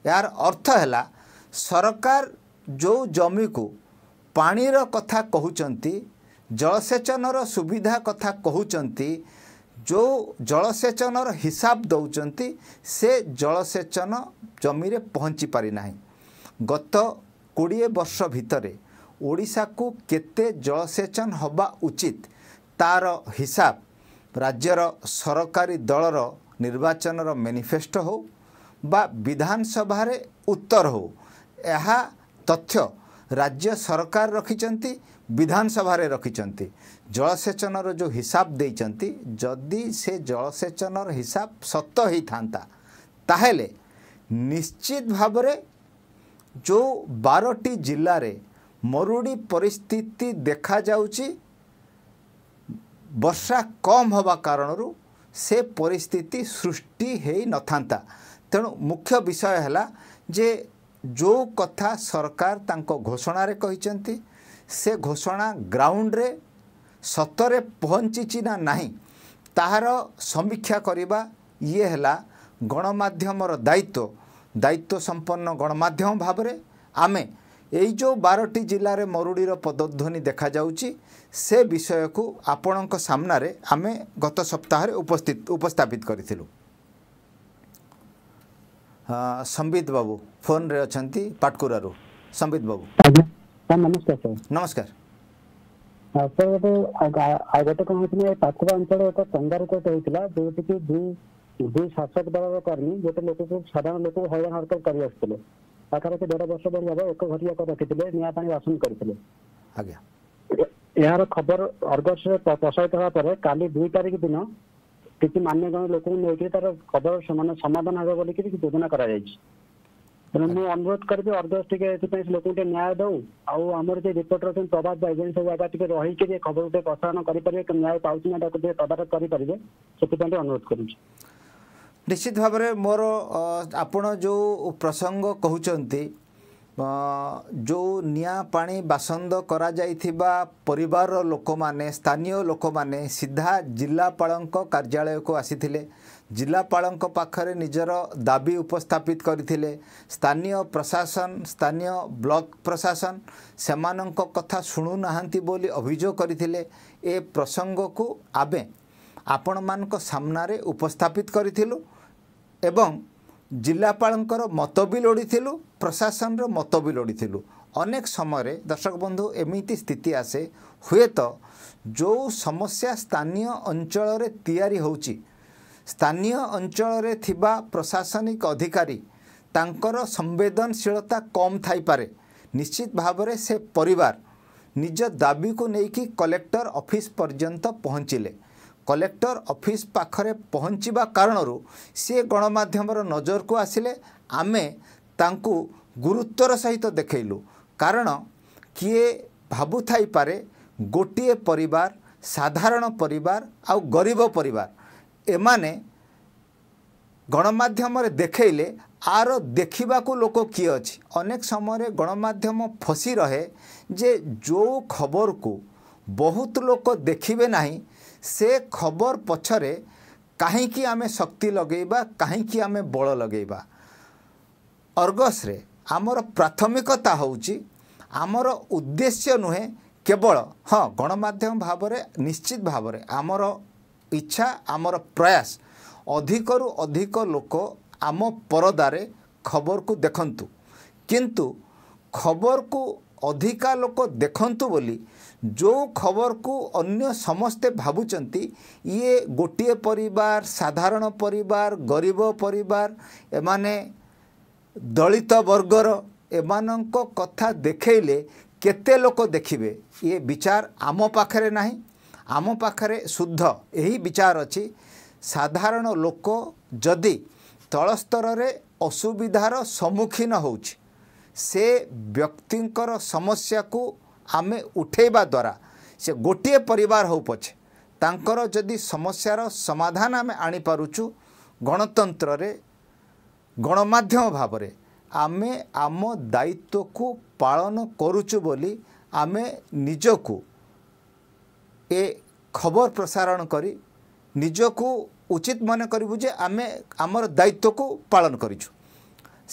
ଏହାର ଅର୍ଥ ହେଲା ସରକାର ଯେଉଁ ଜମିକୁ ପାଣିର କଥା କହୁଛନ୍ତି ଜଳସେଚନର ସୁବିଧା କଥା କହୁଛନ୍ତି ଯେଉଁ ଜଳସେଚନର ହିସାବ ଦେଉଛନ୍ତି ସେ ଜଳସେଚନ ଜମିରେ ପହଞ୍ଚି ପାରିନାହିଁ ଗତ କୋଡ଼ିଏ ବର୍ଷ ଭିତରେ ଓଡ଼ିଶାକୁ କେତେ ଜଳସେଚନ ହେବା ଉଚିତ ତା'ର ହିସାବ ରାଜ୍ୟର ସରକାରୀ ଦଳର ନିର୍ବାଚନର ମ୍ୟାନିଫେଷ୍ଟୋ ହେଉ ବା ବିଧାନସଭାରେ ଉତ୍ତର ହେଉ ଏହା ତଥ୍ୟ ରାଜ୍ୟ ସରକାର ରଖିଛନ୍ତି ବିଧାନସଭାରେ ରଖିଛନ୍ତି ଜଳସେଚନର ଯେଉଁ ହିସାବ ଦେଇଛନ୍ତି ଯଦି ସେ ଜଳସେଚନର ହିସାବ ସତ ହେଇଥାନ୍ତା ତାହେଲେ ନିଶ୍ଚିତ ଭାବରେ ଯେଉଁ ବାରଟି ଜିଲ୍ଲାରେ ମରୁଡ଼ି ପରିସ୍ଥିତି ଦେଖାଯାଉଛି ବର୍ଷା କମ୍ ହେବା କାରଣରୁ ସେ ପରିସ୍ଥିତି ସୃଷ୍ଟି ହେଇନଥାନ୍ତା ତେଣୁ ମୁଖ୍ୟ ବିଷୟ ହେଲା ଯେ ଯେଉଁ କଥା ସରକାର ତାଙ୍କ ଘୋଷଣାରେ କହିଛନ୍ତି ସେ ଘୋଷଣା ଗ୍ରାଉଣ୍ଡରେ ସତରେ ପହଞ୍ଚିଛି ନା ନାହିଁ ତାହାର ସମୀକ୍ଷା କରିବା ଇଏ ହେଲା ଗଣମାଧ୍ୟମର ଦାୟିତ୍ୱ ଦାୟିତ୍ୱ ସମ୍ପନ୍ନ ଗଣମାଧ୍ୟମ ଭାବରେ ଆମେ ଏଇ ଯେଉଁ ବାରଟି ଜିଲ୍ଲାରେ ମରୁଡ଼ିର ପଦଧ୍ୱନି ଦେଖାଯାଉଛି ସେ ବିଷୟକୁ ଆପଣଙ୍କ ସାମ୍ନାରେ ଆମେ ଗତ ସପ୍ତାହରେ ଉପସ୍ଥିତ ଉପସ୍ଥାପିତ କରିଥିଲୁ ସମ୍ବିତ ବାବୁ ଫୋନ୍ରେ ଅଛନ୍ତି ପାଟକୁରାରୁ ସମ୍ବିତ ବାବୁ ଆଜ୍ଞା ସାର୍ ନମସ୍କାର ସାର୍ ନମସ୍କାର ସାର୍ ଗୋଟେ ଆଉ ଗୋଟେ କ'ଣ ହେଇଛି ନା ପାଖୁଡ଼ା ଅଞ୍ଚଳରେ ଏକ ଟଙ୍ଗା ରିପୋର୍ଟ ହେଇଥିଲା ଯୋଉଠିକି ଦୁଇ ଦୁଇ ଶାସକ ଦଳର କର୍ମୀ ଗୋଟେ ଲୋକକୁ ସାଧାରଣ ଲୋକକୁ ହଇରାଣ ହରକତ କରି ଆସୁଥିଲେ ପାଖାପାଖି ଦେଢ଼ ବର୍ଷ ଧରି ହେବ ଏକ ଘର ଲୋକ ରଖିଥିଲେ ନିଆଁ ପାଣି ଶାସନ କରିଥିଲେ ଆଜ୍ଞା ଏହାର ଖବର ଅର୍ଗସରେ ପ୍ରସାରିତ ହେବା ପରେ କାଲି ଦୁଇ ତାରିଖ ଦିନ କିଛି ମାନ୍ୟଗଣ୍ୟ ଲୋକଙ୍କୁ ନେଇକି ତାର ଖବର ସମାଧାନ ହେବ ବୋଲିକିରି ଯୋଜନା କରାଯାଇଛି ତେଣୁ ମୁଁ ଅନୁରୋଧ କରିବି ଅର୍ଗସ ଟିକେ ଏଥିପାଇଁ ଲୋକଙ୍କୁ ଟିକେ ନ୍ୟାୟ ଦଉ ଆଉ ଆମର ଯେ ରିପୋର୍ଟର ଅଛନ୍ତି ପ୍ରଭାତ ଭାଇ ଯେମିତି ସବୁ ଆଜ୍ଞା ଟିକେ ରହିକି ଟିକେ ଖବର ଟିକେ ପ୍ରସାରଣ କରିପାରିବେ ନ୍ୟାୟ ପାଉଛି ନା ତାକୁ ଟିକେ ତଦାରଖ କରିପାରିବେ ସେଥିପାଇଁ ଟିକେ ଅନୁରୋଧ କରୁଛି ନିଶ୍ଚିତ ଭାବରେ ମୋର ଆପଣ ଯେଉଁ ପ୍ରସଙ୍ଗ କହୁଛନ୍ତି ଯେଉଁ ନିଆଁ ପାଣି ବାସନ୍ଦ କରାଯାଇଥିବା ପରିବାରର ଲୋକମାନେ ସ୍ଥାନୀୟ ଲୋକମାନେ ସିଧା ଜିଲ୍ଲାପାଳଙ୍କ କାର୍ଯ୍ୟାଳୟକୁ ଆସିଥିଲେ ଜିଲ୍ଲାପାଳଙ୍କ ପାଖରେ ନିଜର ଦାବି ଉପସ୍ଥାପିତ କରିଥିଲେ ସ୍ଥାନୀୟ ପ୍ରଶାସନ ସ୍ଥାନୀୟ ବ୍ଲକ ପ୍ରଶାସନ ସେମାନଙ୍କ କଥା ଶୁଣୁନାହାନ୍ତି ବୋଲି ଅଭିଯୋଗ କରିଥିଲେ ଏ ପ୍ରସଙ୍ଗକୁ ଆମେ ଆପଣମାନଙ୍କ ସାମ୍ନାରେ ଉପସ୍ଥାପିତ କରିଥିଲୁ ଏବଂ ଜିଲ୍ଲାପାଳଙ୍କର ମତ ବି ଲୋଡ଼ିଥିଲୁ ପ୍ରଶାସନର ମତ ବି ଲୋଡ଼ିଥିଲୁ ଅନେକ ସମୟରେ ଦର୍ଶକ ବନ୍ଧୁ ଏମିତି ସ୍ଥିତି ଆସେ ହୁଏତ ଯେଉଁ ସମସ୍ୟା ସ୍ଥାନୀୟ ଅଞ୍ଚଳରେ ତିଆରି ହେଉଛି ସ୍ଥାନୀୟ ଅଞ୍ଚଳରେ ଥିବା ପ୍ରଶାସନିକ ଅଧିକାରୀ ତାଙ୍କର ସମ୍ବେଦନଶୀଳତା କମ୍ ଥାଇପାରେ ନିଶ୍ଚିତ ଭାବରେ ସେ ପରିବାର ନିଜ ଦାବିକୁ ନେଇକି କଲେକ୍ଟର ଅଫିସ୍ ପର୍ଯ୍ୟନ୍ତ ପହଞ୍ଚିଲେ କଲେକ୍ଟର ଅଫିସ୍ ପାଖରେ ପହଞ୍ଚିବା କାରଣରୁ ସେ ଗଣମାଧ୍ୟମର ନଜରକୁ ଆସିଲେ ଆମେ ତାଙ୍କୁ ଗୁରୁତ୍ୱର ସହିତ ଦେଖେଇଲୁ କାରଣ କିଏ ଭାବୁଥାଇପାରେ ଗୋଟିଏ ପରିବାର ସାଧାରଣ ପରିବାର ଆଉ ଗରିବ ପରିବାର ଏମାନେ ଗଣମାଧ୍ୟମରେ ଦେଖେଇଲେ ଆର ଦେଖିବାକୁ ଲୋକ କିଏ ଅଛି ଅନେକ ସମୟରେ ଗଣମାଧ୍ୟମ ଫସି ରହେ ଯେ ଯେଉଁ ଖବରକୁ ବହୁତ ଲୋକ ଦେଖିବେ ନାହିଁ ସେ ଖବର ପଛରେ କାହିଁକି ଆମେ ଶକ୍ତି ଲଗେଇବା କାହିଁକି ଆମେ ବଳ ଲଗେଇବା ଅର୍ଗସରେ ଆମର ପ୍ରାଥମିକତା ହେଉଛି ଆମର ଉଦ୍ଦେଶ୍ୟ ନୁହେଁ କେବଳ ହଁ ଗଣମାଧ୍ୟମ ଭାବରେ ନିଶ୍ଚିତ ଭାବରେ ଆମର ଇଚ୍ଛା ଆମର ପ୍ରୟାସ ଅଧିକରୁ ଅଧିକ ଲୋକ ଆମ ପରଦାରେ ଖବରକୁ ଦେଖନ୍ତୁ କିନ୍ତୁ ଖବରକୁ ଅଧିକା ଲୋକ ଦେଖନ୍ତୁ ବୋଲି ଯେଉଁ ଖବରକୁ ଅନ୍ୟ ସମସ୍ତେ ଭାବୁଛନ୍ତି ଇଏ ଗୋଟିଏ ପରିବାର ସାଧାରଣ ପରିବାର ଗରିବ ପରିବାର ଏମାନେ ଦଳିତ ବର୍ଗର ଏମାନଙ୍କ କଥା ଦେଖେଇଲେ କେତେ ଲୋକ ଦେଖିବେ ଇଏ ବିଚାର ଆମ ପାଖରେ ନାହିଁ ଆମ ପାଖରେ ଶୁଦ୍ଧ ଏହି ବିଚାର ଅଛି ସାଧାରଣ ଲୋକ ଯଦି ତଳସ୍ତରରେ ଅସୁବିଧାର ସମ୍ମୁଖୀନ ହେଉଛି ସେ ବ୍ୟକ୍ତିଙ୍କର ସମସ୍ୟାକୁ ଆମେ ଉଠାଇବା ଦ୍ୱାରା ସେ ଗୋଟିଏ ପରିବାର ହେଉ ପଛେ ତାଙ୍କର ଯଦି ସମସ୍ୟାର ସମାଧାନ ଆମେ ଆଣିପାରୁଛୁ ଗଣତନ୍ତ୍ରରେ ଗଣମାଧ୍ୟମ ଭାବରେ ଆମେ ଆମ ଦାୟିତ୍ୱକୁ ପାଳନ କରୁଛୁ ବୋଲି ଆମେ ନିଜକୁ ଏ ଖବର ପ୍ରସାରଣ କରି ନିଜକୁ ଉଚିତ ମନେ କରିବୁ ଯେ ଆମେ ଆମର ଦାୟିତ୍ୱକୁ ପାଳନ କରିଛୁ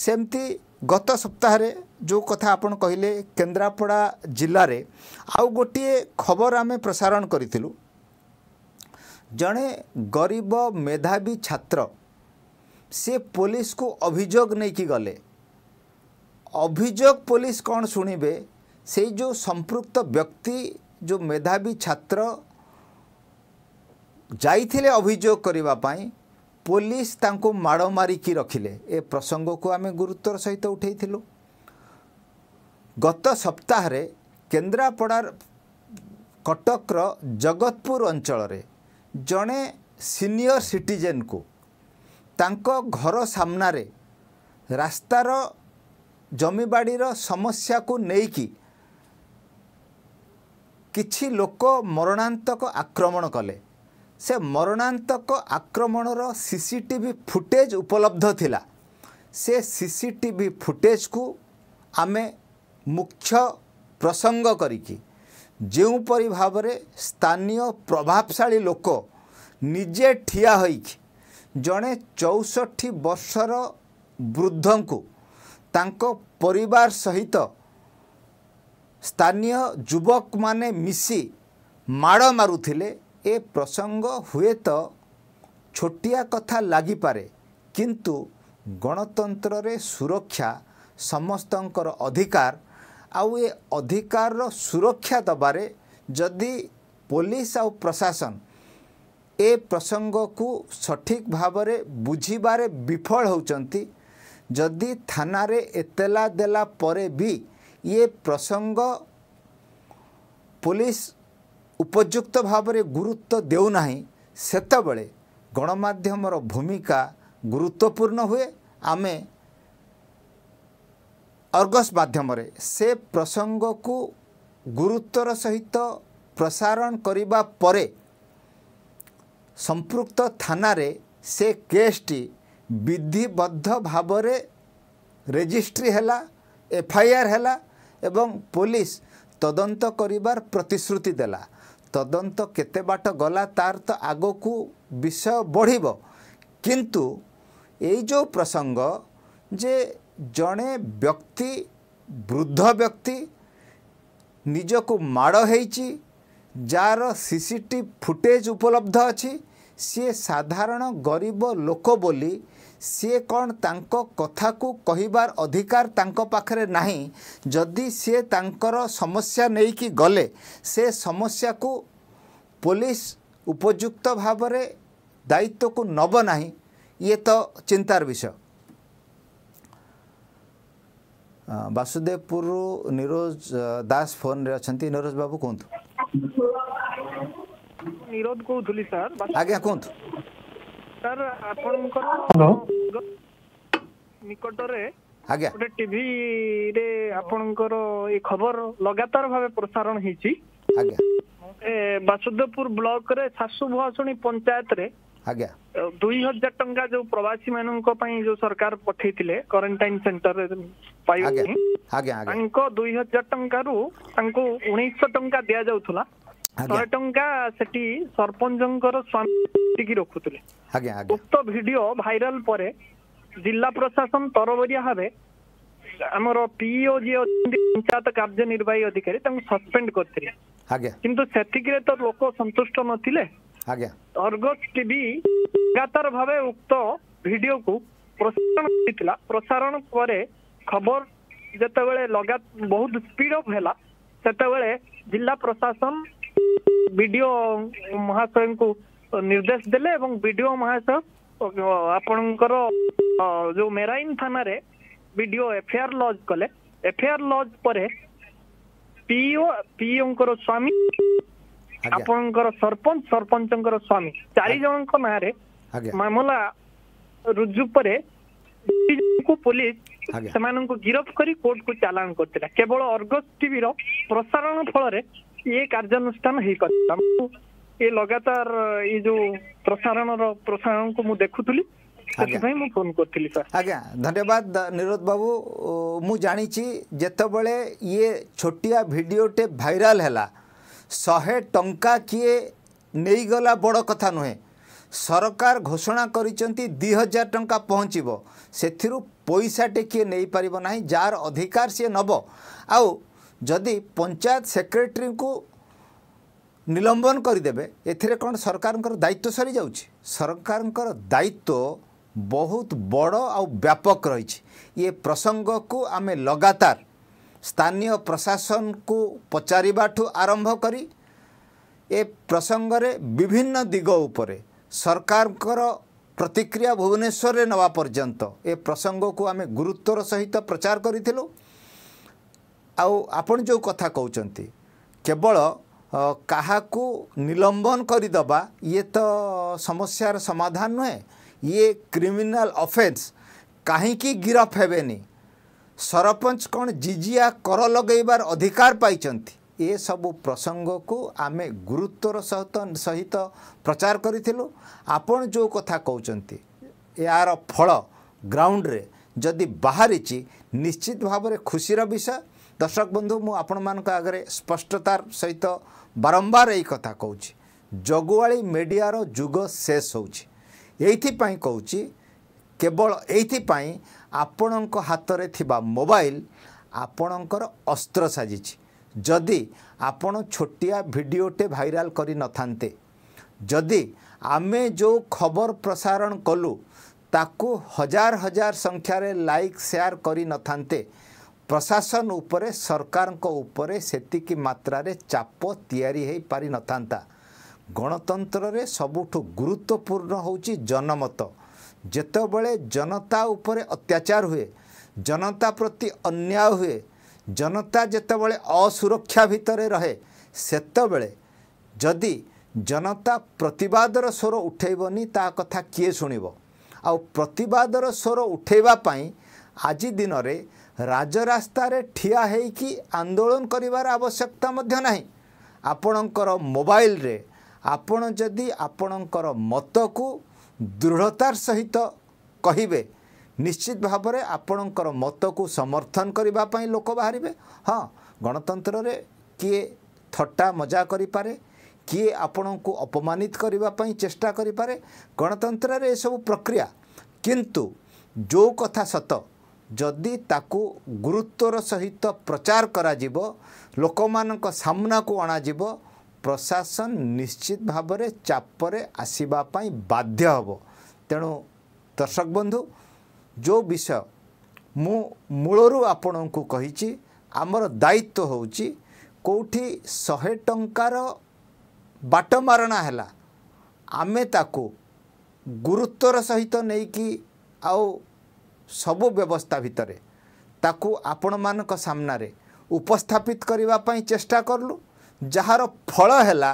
ସେମିତି ଗତ ସପ୍ତାହରେ ଯେଉଁ କଥା ଆପଣ କହିଲେ କେନ୍ଦ୍ରାପଡ଼ା ଜିଲ୍ଲାରେ ଆଉ ଗୋଟିଏ ଖବର ଆମେ ପ୍ରସାରଣ କରିଥିଲୁ ଜଣେ ଗରିବ ମେଧାବୀ ଛାତ୍ର ସେ ପୋଲିସକୁ ଅଭିଯୋଗ ନେଇକି ଗଲେ ଅଭିଯୋଗ ପୋଲିସ କ'ଣ ଶୁଣିବେ ସେଇ ଯେଉଁ ସମ୍ପୃକ୍ତ ବ୍ୟକ୍ତି ଯେଉଁ ମେଧାବୀ ଛାତ୍ର ଯାଇଥିଲେ ଅଭିଯୋଗ କରିବା ପାଇଁ ପୋଲିସ ତାଙ୍କୁ ମାଡ଼ ମାରିକି ରଖିଲେ ଏ ପ୍ରସଙ୍ଗକୁ ଆମେ ଗୁରୁତ୍ୱର ସହିତ ଉଠାଇଥିଲୁ ଗତ ସପ୍ତାହରେ କେନ୍ଦ୍ରାପଡ଼ାର କଟକର ଜଗତପୁର ଅଞ୍ଚଳରେ ଜଣେ ସିନିୟର ସିଟିଜେନ୍କୁ ତାଙ୍କ ଘର ସାମ୍ନାରେ ରାସ୍ତାର ଜମିବାଡ଼ିର ସମସ୍ୟାକୁ ନେଇକି କିଛି ଲୋକ ମରଣାନ୍ତକ ଆକ୍ରମଣ କଲେ ସେ ମରଣାନ୍ତକ ଆକ୍ରମଣର ସି ସି ଟିଭି ଫୁଟେଜ୍ ଉପଲବ୍ଧ ଥିଲା ସେ ସି ସି ଟିଭି ଫୁଟେଜ୍କୁ ଆମେ ମୁଖ୍ୟ ପ୍ରସଙ୍ଗ କରିକି ଯେଉଁପରି ଭାବରେ ସ୍ଥାନୀୟ ପ୍ରଭାବଶାଳୀ ଲୋକ ନିଜେ ଠିଆ ହୋଇକି ଜଣେ ଚଉଷଠି ବର୍ଷର ବୃଦ୍ଧଙ୍କୁ ତାଙ୍କ ପରିବାର ସହିତ ସ୍ଥାନୀୟ ଯୁବକମାନେ ମିଶି ମାଡ଼ ମାରୁଥିଲେ ଏ ପ୍ରସଙ୍ଗ ହୁଏତ ଛୋଟିଆ କଥା ଲାଗିପାରେ କିନ୍ତୁ ଗଣତନ୍ତ୍ରରେ ସୁରକ୍ଷା ସମସ୍ତଙ୍କର ଅଧିକାର ଆଉ ଏ ଅଧିକାରର ସୁରକ୍ଷା ଦେବାରେ ଯଦି ପୋଲିସ ଆଉ ପ୍ରଶାସନ ଏ ପ୍ରସଙ୍ଗକୁ ସଠିକ୍ ଭାବରେ ବୁଝିବାରେ ବିଫଳ ହେଉଛନ୍ତି ଯଦି ଥାନାରେ ଏତଲା ଦେଲା ପରେ ବି ଇଏ ପ୍ରସଙ୍ଗ ପୋଲିସ ଉପଯୁକ୍ତ ଭାବରେ ଗୁରୁତ୍ୱ ଦେଉନାହିଁ ସେତେବେଳେ ଗଣମାଧ୍ୟମର ଭୂମିକା ଗୁରୁତ୍ୱପୂର୍ଣ୍ଣ ହୁଏ ଆମେ ଅର୍ଗସ ମାଧ୍ୟମରେ ସେ ପ୍ରସଙ୍ଗକୁ ଗୁରୁତ୍ୱର ସହିତ ପ୍ରସାରଣ କରିବା ପରେ ସମ୍ପୃକ୍ତ ଥାନାରେ ସେ କେସ୍ଟି ବିଧିବଦ୍ଧ ଭାବରେ ରେଜିଷ୍ଟ୍ରି ହେଲା ଏଫ୍ଆଇଆର୍ ହେଲା ଏବଂ ପୋଲିସ ତଦନ୍ତ କରିବାର ପ୍ରତିଶ୍ରୁତି ଦେଲା ତଦନ୍ତ କେତେ ବାଟ ଗଲା ତାର ତ ଆଗକୁ ବିଷୟ ବଢ଼ିବ କିନ୍ତୁ ଏଇ ଯେଉଁ ପ୍ରସଙ୍ଗ ଯେ ଜଣେ ବ୍ୟକ୍ତି ବୃଦ୍ଧ ବ୍ୟକ୍ତି ନିଜକୁ ମାଡ଼ ହେଇଛି ଯାହାର ସି ସି ଟି ଫୁଟେଜ୍ ଉପଲବ୍ଧ ଅଛି ସିଏ ସାଧାରଣ ଗରିବ ଲୋକ ବୋଲି ସିଏ କ'ଣ ତାଙ୍କ କଥାକୁ କହିବାର ଅଧିକାର ତାଙ୍କ ପାଖରେ ନାହିଁ ଯଦି ସିଏ ତାଙ୍କର ସମସ୍ୟା ନେଇକି ଗଲେ ସେ ସମସ୍ୟାକୁ ପୋଲିସ ଉପଯୁକ୍ତ ଭାବରେ ଦାୟିତ୍ୱକୁ ନେବ ନାହିଁ ଇଏ ତ ଚିନ୍ତାର ବିଷୟ ବାସୁଦେବପୁରରୁ ନିରୋଜ ଦାସ ଫୋନ୍ରେ ଅଛନ୍ତି ନିରୋଜ ବାବୁ କୁହନ୍ତୁ ନିରୋଜ କହୁଥିଲି ସାର୍ ଆଜ୍ଞା କୁହନ୍ତୁ ସାର୍ ଆପଣଙ୍କର ନିକଟରେ ଆଜ୍ଞା ଗୋଟେ ଟିଭିରେ ଆପଣଙ୍କର ଏ ଖବର ଲଗାତାର ଭାବେ ପ୍ରସାରଣ ହେଇଛି ଆଜ୍ଞା ବାସୁଦେବପୁର ବ୍ଲକରେ ଶାଶୁ ଭୁଆସୁଣୀ ପଞ୍ଚାୟତରେ ଆଜ୍ଞା ଦୁଇ ହଜାର ଟଙ୍କା ଯୋଉ ପ୍ରବାସୀ ମାନଙ୍କ ପାଇଁ ଯୋଉ ସରକାର ପଠେଇଥିଲେ କ୍ୱାରେଣ୍ଟାଇନ ସେଣ୍ଟରରେ ପାଇବା ପାଇଁ ତାଙ୍କ ଦୁଇ ହଜାର ଟଙ୍କାରୁ ତାଙ୍କୁ ଉଣେଇଶହ ଟଙ୍କା ଦିଆଯାଉଥିଲା ଶହେ ଟଙ୍କା ସେଠି ସରପଞ୍ଚଙ୍କର ସ୍ୱାମୀ ରଖୁଥିଲେ ଉକ୍ତ ଭିଡିଓ ଭାଇରାଲ ପରେ ଜିଲ୍ଲା ପ୍ରଶାସନ ତରବରିଆ ଭାବେ ଆମର ପିଇଓ ଯିଏ ଅଛନ୍ତି ପଞ୍ଚାୟତ କାର୍ଯ୍ୟନିର୍ବାହୀ ଅଧିକାରୀ ତାଙ୍କୁ ସସ୍ପେଣ୍ଡ କରିଥିଲେ କିନ୍ତୁ ସେତିକିରେ ତ ଲୋକ ସନ୍ତୁଷ୍ଟ ନଥିଲେ ଅର୍ଗସ୍ ଟିଭି ଲଗାତାର ଭାବେ ଉକ୍ତ ଭିଡିଓକୁ ପ୍ରସାରଣ କରିଥିଲା ପ୍ରସାରଣ ପରେ ଖବର ଯେତେବେଳେ ଲଗା ବହୁତ ସ୍ପିଡ ଅପ୍ ହେଲା ସେତେବେଳେ ଜିଲ୍ଲା ପ୍ରଶାସନ ବିଡିଓ ମହାଶୟଙ୍କୁ ନିର୍ଦ୍ଦେଶ ଦେଲେ ଏବଂ ବିଡିଓ ମହାଶୟ ଆପଣଙ୍କର ଯୋଉ ମେରାଇନ ଥାନାରେ ବିଡିଓ ଏଫଆଇଆର ଲଜ କଲେ ଏଫଆଇଆର ଲଜ ପରେ ପିଓ ପିଓଙ୍କର ସ୍ୱାମୀ ଆପଣଙ୍କର ସରପଞ୍ଚ ସରପଞ୍ଚଙ୍କର ସ୍ୱାମୀ ଚାରି ଜଣଙ୍କ ନାଁରେ ମାମଲା ରୁଜୁ ପରେ ପୋଲିସ ସେମାନଙ୍କୁ ଗିରଫ କରି କୋର୍ଟକୁ ଚାଲାଣ କରିଥିଲା କେବଳ ଅର୍ଗସ ଟିଭିର ପ୍ରସାରଣ ଫଳରେ ये କାର୍ଯ୍ୟାନୁଷ୍ଠାନ ହେଇପାରିଲା ମୁଁ ଏ ଲଗାତାର ଏଇ ଯୋଉ ପ୍ରସାରଣର ପ୍ରସାରଣକୁ ମୁଁ ଦେଖୁଥିଲି ସେଥିପାଇଁ ମୁଁ ଫୋନ କରିଥିଲି ସାର୍ ଆଜ୍ଞା ଧନ୍ୟବାଦ ନିରୋଦ ବାବୁ ମୁଁ ଜାଣିଛି ଯେତେବେଳେ ଇଏ ଛୋଟିଆ ଭିଡ଼ିଓଟେ ଭାଇରାଲ ହେଲା ଶହେ ଟଙ୍କା କିଏ ନେଇଗଲା ବଡ଼ କଥା ନୁହେଁ ସରକାର ଘୋଷଣା କରିଛନ୍ତି ଦୁଇ ହଜାର ଟଙ୍କା ପହଞ୍ଚିବ ସେଥିରୁ ପଇସାଟେ କିଏ ନେଇପାରିବ ନାହିଁ ଯାହାର ଅଧିକାର ସିଏ ନେବ ଆଉ ଯଦି ପଞ୍ଚାୟତ ସେକ୍ରେଟେରୀଙ୍କୁ ନିଲମ୍ବନ କରିଦେବେ ଏଥିରେ କ'ଣ ସରକାରଙ୍କର ଦାୟିତ୍ୱ ସରିଯାଉଛି ସରକାରଙ୍କର ଦାୟିତ୍ୱ ବହୁତ ବଡ଼ ଆଉ ବ୍ୟାପକ ରହିଛି ଏ ପ୍ରସଙ୍ଗକୁ ଆମେ ଲଗାତାର ସ୍ଥାନୀୟ ପ୍ରଶାସନକୁ ପଚାରିବାଠୁ ଆରମ୍ଭ କରି ଏ ପ୍ରସଙ୍ଗରେ ବିଭିନ୍ନ ଦିଗ ଉପରେ ସରକାରଙ୍କର ପ୍ରତିକ୍ରିୟା ଭୁବନେଶ୍ୱରରେ ନେବା ପର୍ଯ୍ୟନ୍ତ ଏ ପ୍ରସଙ୍ଗକୁ ଆମେ ଗୁରୁତ୍ୱର ସହିତ ପ୍ରଚାର କରିଥିଲୁ ଆଉ ଆପଣ ଯେଉଁ କଥା କହୁଛନ୍ତି କେବଳ କାହାକୁ ନିଲମ୍ବନ କରିଦେବା ଇଏ ତ ସମସ୍ୟାର ସମାଧାନ ନୁହେଁ ଇଏ କ୍ରିମିନାଲ ଅଫେନ୍ସ କାହିଁକି ଗିରଫ ହେବେନି ସରପଞ୍ଚ କ'ଣ ଜିଜିଆ କର ଲଗାଇବାର ଅଧିକାର ପାଇଛନ୍ତି ଏସବୁ ପ୍ରସଙ୍ଗକୁ ଆମେ ଗୁରୁତ୍ୱର ସହିତ ସହିତ ପ୍ରଚାର କରିଥିଲୁ ଆପଣ ଯେଉଁ କଥା କହୁଛନ୍ତି ଏହାର ଫଳ ଗ୍ରାଉଣ୍ଡରେ ଯଦି ବାହାରିଛି ନିଶ୍ଚିତ ଭାବରେ ଖୁସିର ବିଷୟ ଦର୍ଶକ ବନ୍ଧୁ ମୁଁ ଆପଣମାନଙ୍କ ଆଗରେ ସ୍ପଷ୍ଟତାର ସହିତ ବାରମ୍ବାର ଏଇ କଥା କହୁଛି ଜଗୁଆଳି ମିଡ଼ିଆର ଯୁଗ ଶେଷ ହେଉଛି ଏଇଥିପାଇଁ କହୁଛି କେବଳ ଏଇଥିପାଇଁ ଆପଣଙ୍କ ହାତରେ ଥିବା ମୋବାଇଲ ଆପଣଙ୍କର ଅସ୍ତ୍ର ସାଜିଛି ଯଦି ଆପଣ ଛୋଟିଆ ଭିଡ଼ିଓଟେ ଭାଇରାଲ କରିନଥାନ୍ତେ ଯଦି ଆମେ ଯେଉଁ ଖବର ପ୍ରସାରଣ କଲୁ ତାକୁ ହଜାର ହଜାର ସଂଖ୍ୟାରେ ଲାଇକ୍ ସେୟାର କରିନଥାନ୍ତେ ପ୍ରଶାସନ ଉପରେ ସରକାରଙ୍କ ଉପରେ ସେତିକି ମାତ୍ରାରେ ଚାପ ତିଆରି ହୋଇପାରିନଥାନ୍ତା ଗଣତନ୍ତ୍ରରେ ସବୁଠୁ ଗୁରୁତ୍ୱପୂର୍ଣ୍ଣ ହେଉଛି ଜନମତ ଯେତେବେଳେ ଜନତା ଉପରେ ଅତ୍ୟାଚାର ହୁଏ ଜନତା ପ୍ରତି ଅନ୍ୟାୟ ହୁଏ ଜନତା ଯେତେବେଳେ ଅସୁରକ୍ଷା ଭିତରେ ରହେ ସେତେବେଳେ ଯଦି ଜନତା ପ୍ରତିବାଦର ସ୍ୱର ଉଠାଇବନି ତା କଥା କିଏ ଶୁଣିବ ଆଉ ପ୍ରତିବାଦର ସ୍ୱର ଉଠାଇବା ପାଇଁ ଆଜି ଦିନରେ ରାଜରାସ୍ତାରେ ଠିଆ ହୋଇକି ଆନ୍ଦୋଳନ କରିବାର ଆବଶ୍ୟକତା ମଧ୍ୟ ନାହିଁ ଆପଣଙ୍କର ମୋବାଇଲରେ ଆପଣ ଯଦି ଆପଣଙ୍କର ମତକୁ ଦୃଢ଼ତାର ସହିତ କହିବେ ନିଶ୍ଚିତ ଭାବରେ ଆପଣଙ୍କର ମତକୁ ସମର୍ଥନ କରିବା ପାଇଁ ଲୋକ ବାହାରିବେ ହଁ ଗଣତନ୍ତ୍ରରେ କିଏ ଥଟା ମଜା କରିପାରେ କିଏ ଆପଣଙ୍କୁ ଅପମାନିତ କରିବା ପାଇଁ ଚେଷ୍ଟା କରିପାରେ ଗଣତନ୍ତ୍ରରେ ଏସବୁ ପ୍ରକ୍ରିୟା କିନ୍ତୁ ଯେଉଁ କଥା ସତ ଯଦି ତାକୁ ଗୁରୁତ୍ୱର ସହିତ ପ୍ରଚାର କରାଯିବ ଲୋକମାନଙ୍କ ସାମ୍ନାକୁ ଅଣାଯିବ ପ୍ରଶାସନ ନିଶ୍ଚିତ ଭାବରେ ଚାପରେ ଆସିବା ପାଇଁ ବାଧ୍ୟ ହେବ ତେଣୁ ଦର୍ଶକ ବନ୍ଧୁ ଯେଉଁ ବିଷୟ ମୁଁ ମୂଳରୁ ଆପଣଙ୍କୁ କହିଛି ଆମର ଦାୟିତ୍ୱ ହେଉଛି କେଉଁଠି ଶହେ ଟଙ୍କାର ବାଟ ମାରଣା ହେଲା ଆମେ ତାକୁ ଗୁରୁତ୍ୱର ସହିତ ନେଇକି ଆଉ ସବୁ ବ୍ୟବସ୍ଥା ଭିତରେ ତାକୁ ଆପଣମାନଙ୍କ ସାମ୍ନାରେ ଉପସ୍ଥାପିତ କରିବା ପାଇଁ ଚେଷ୍ଟା କଲୁ ଯାହାର ଫଳ ହେଲା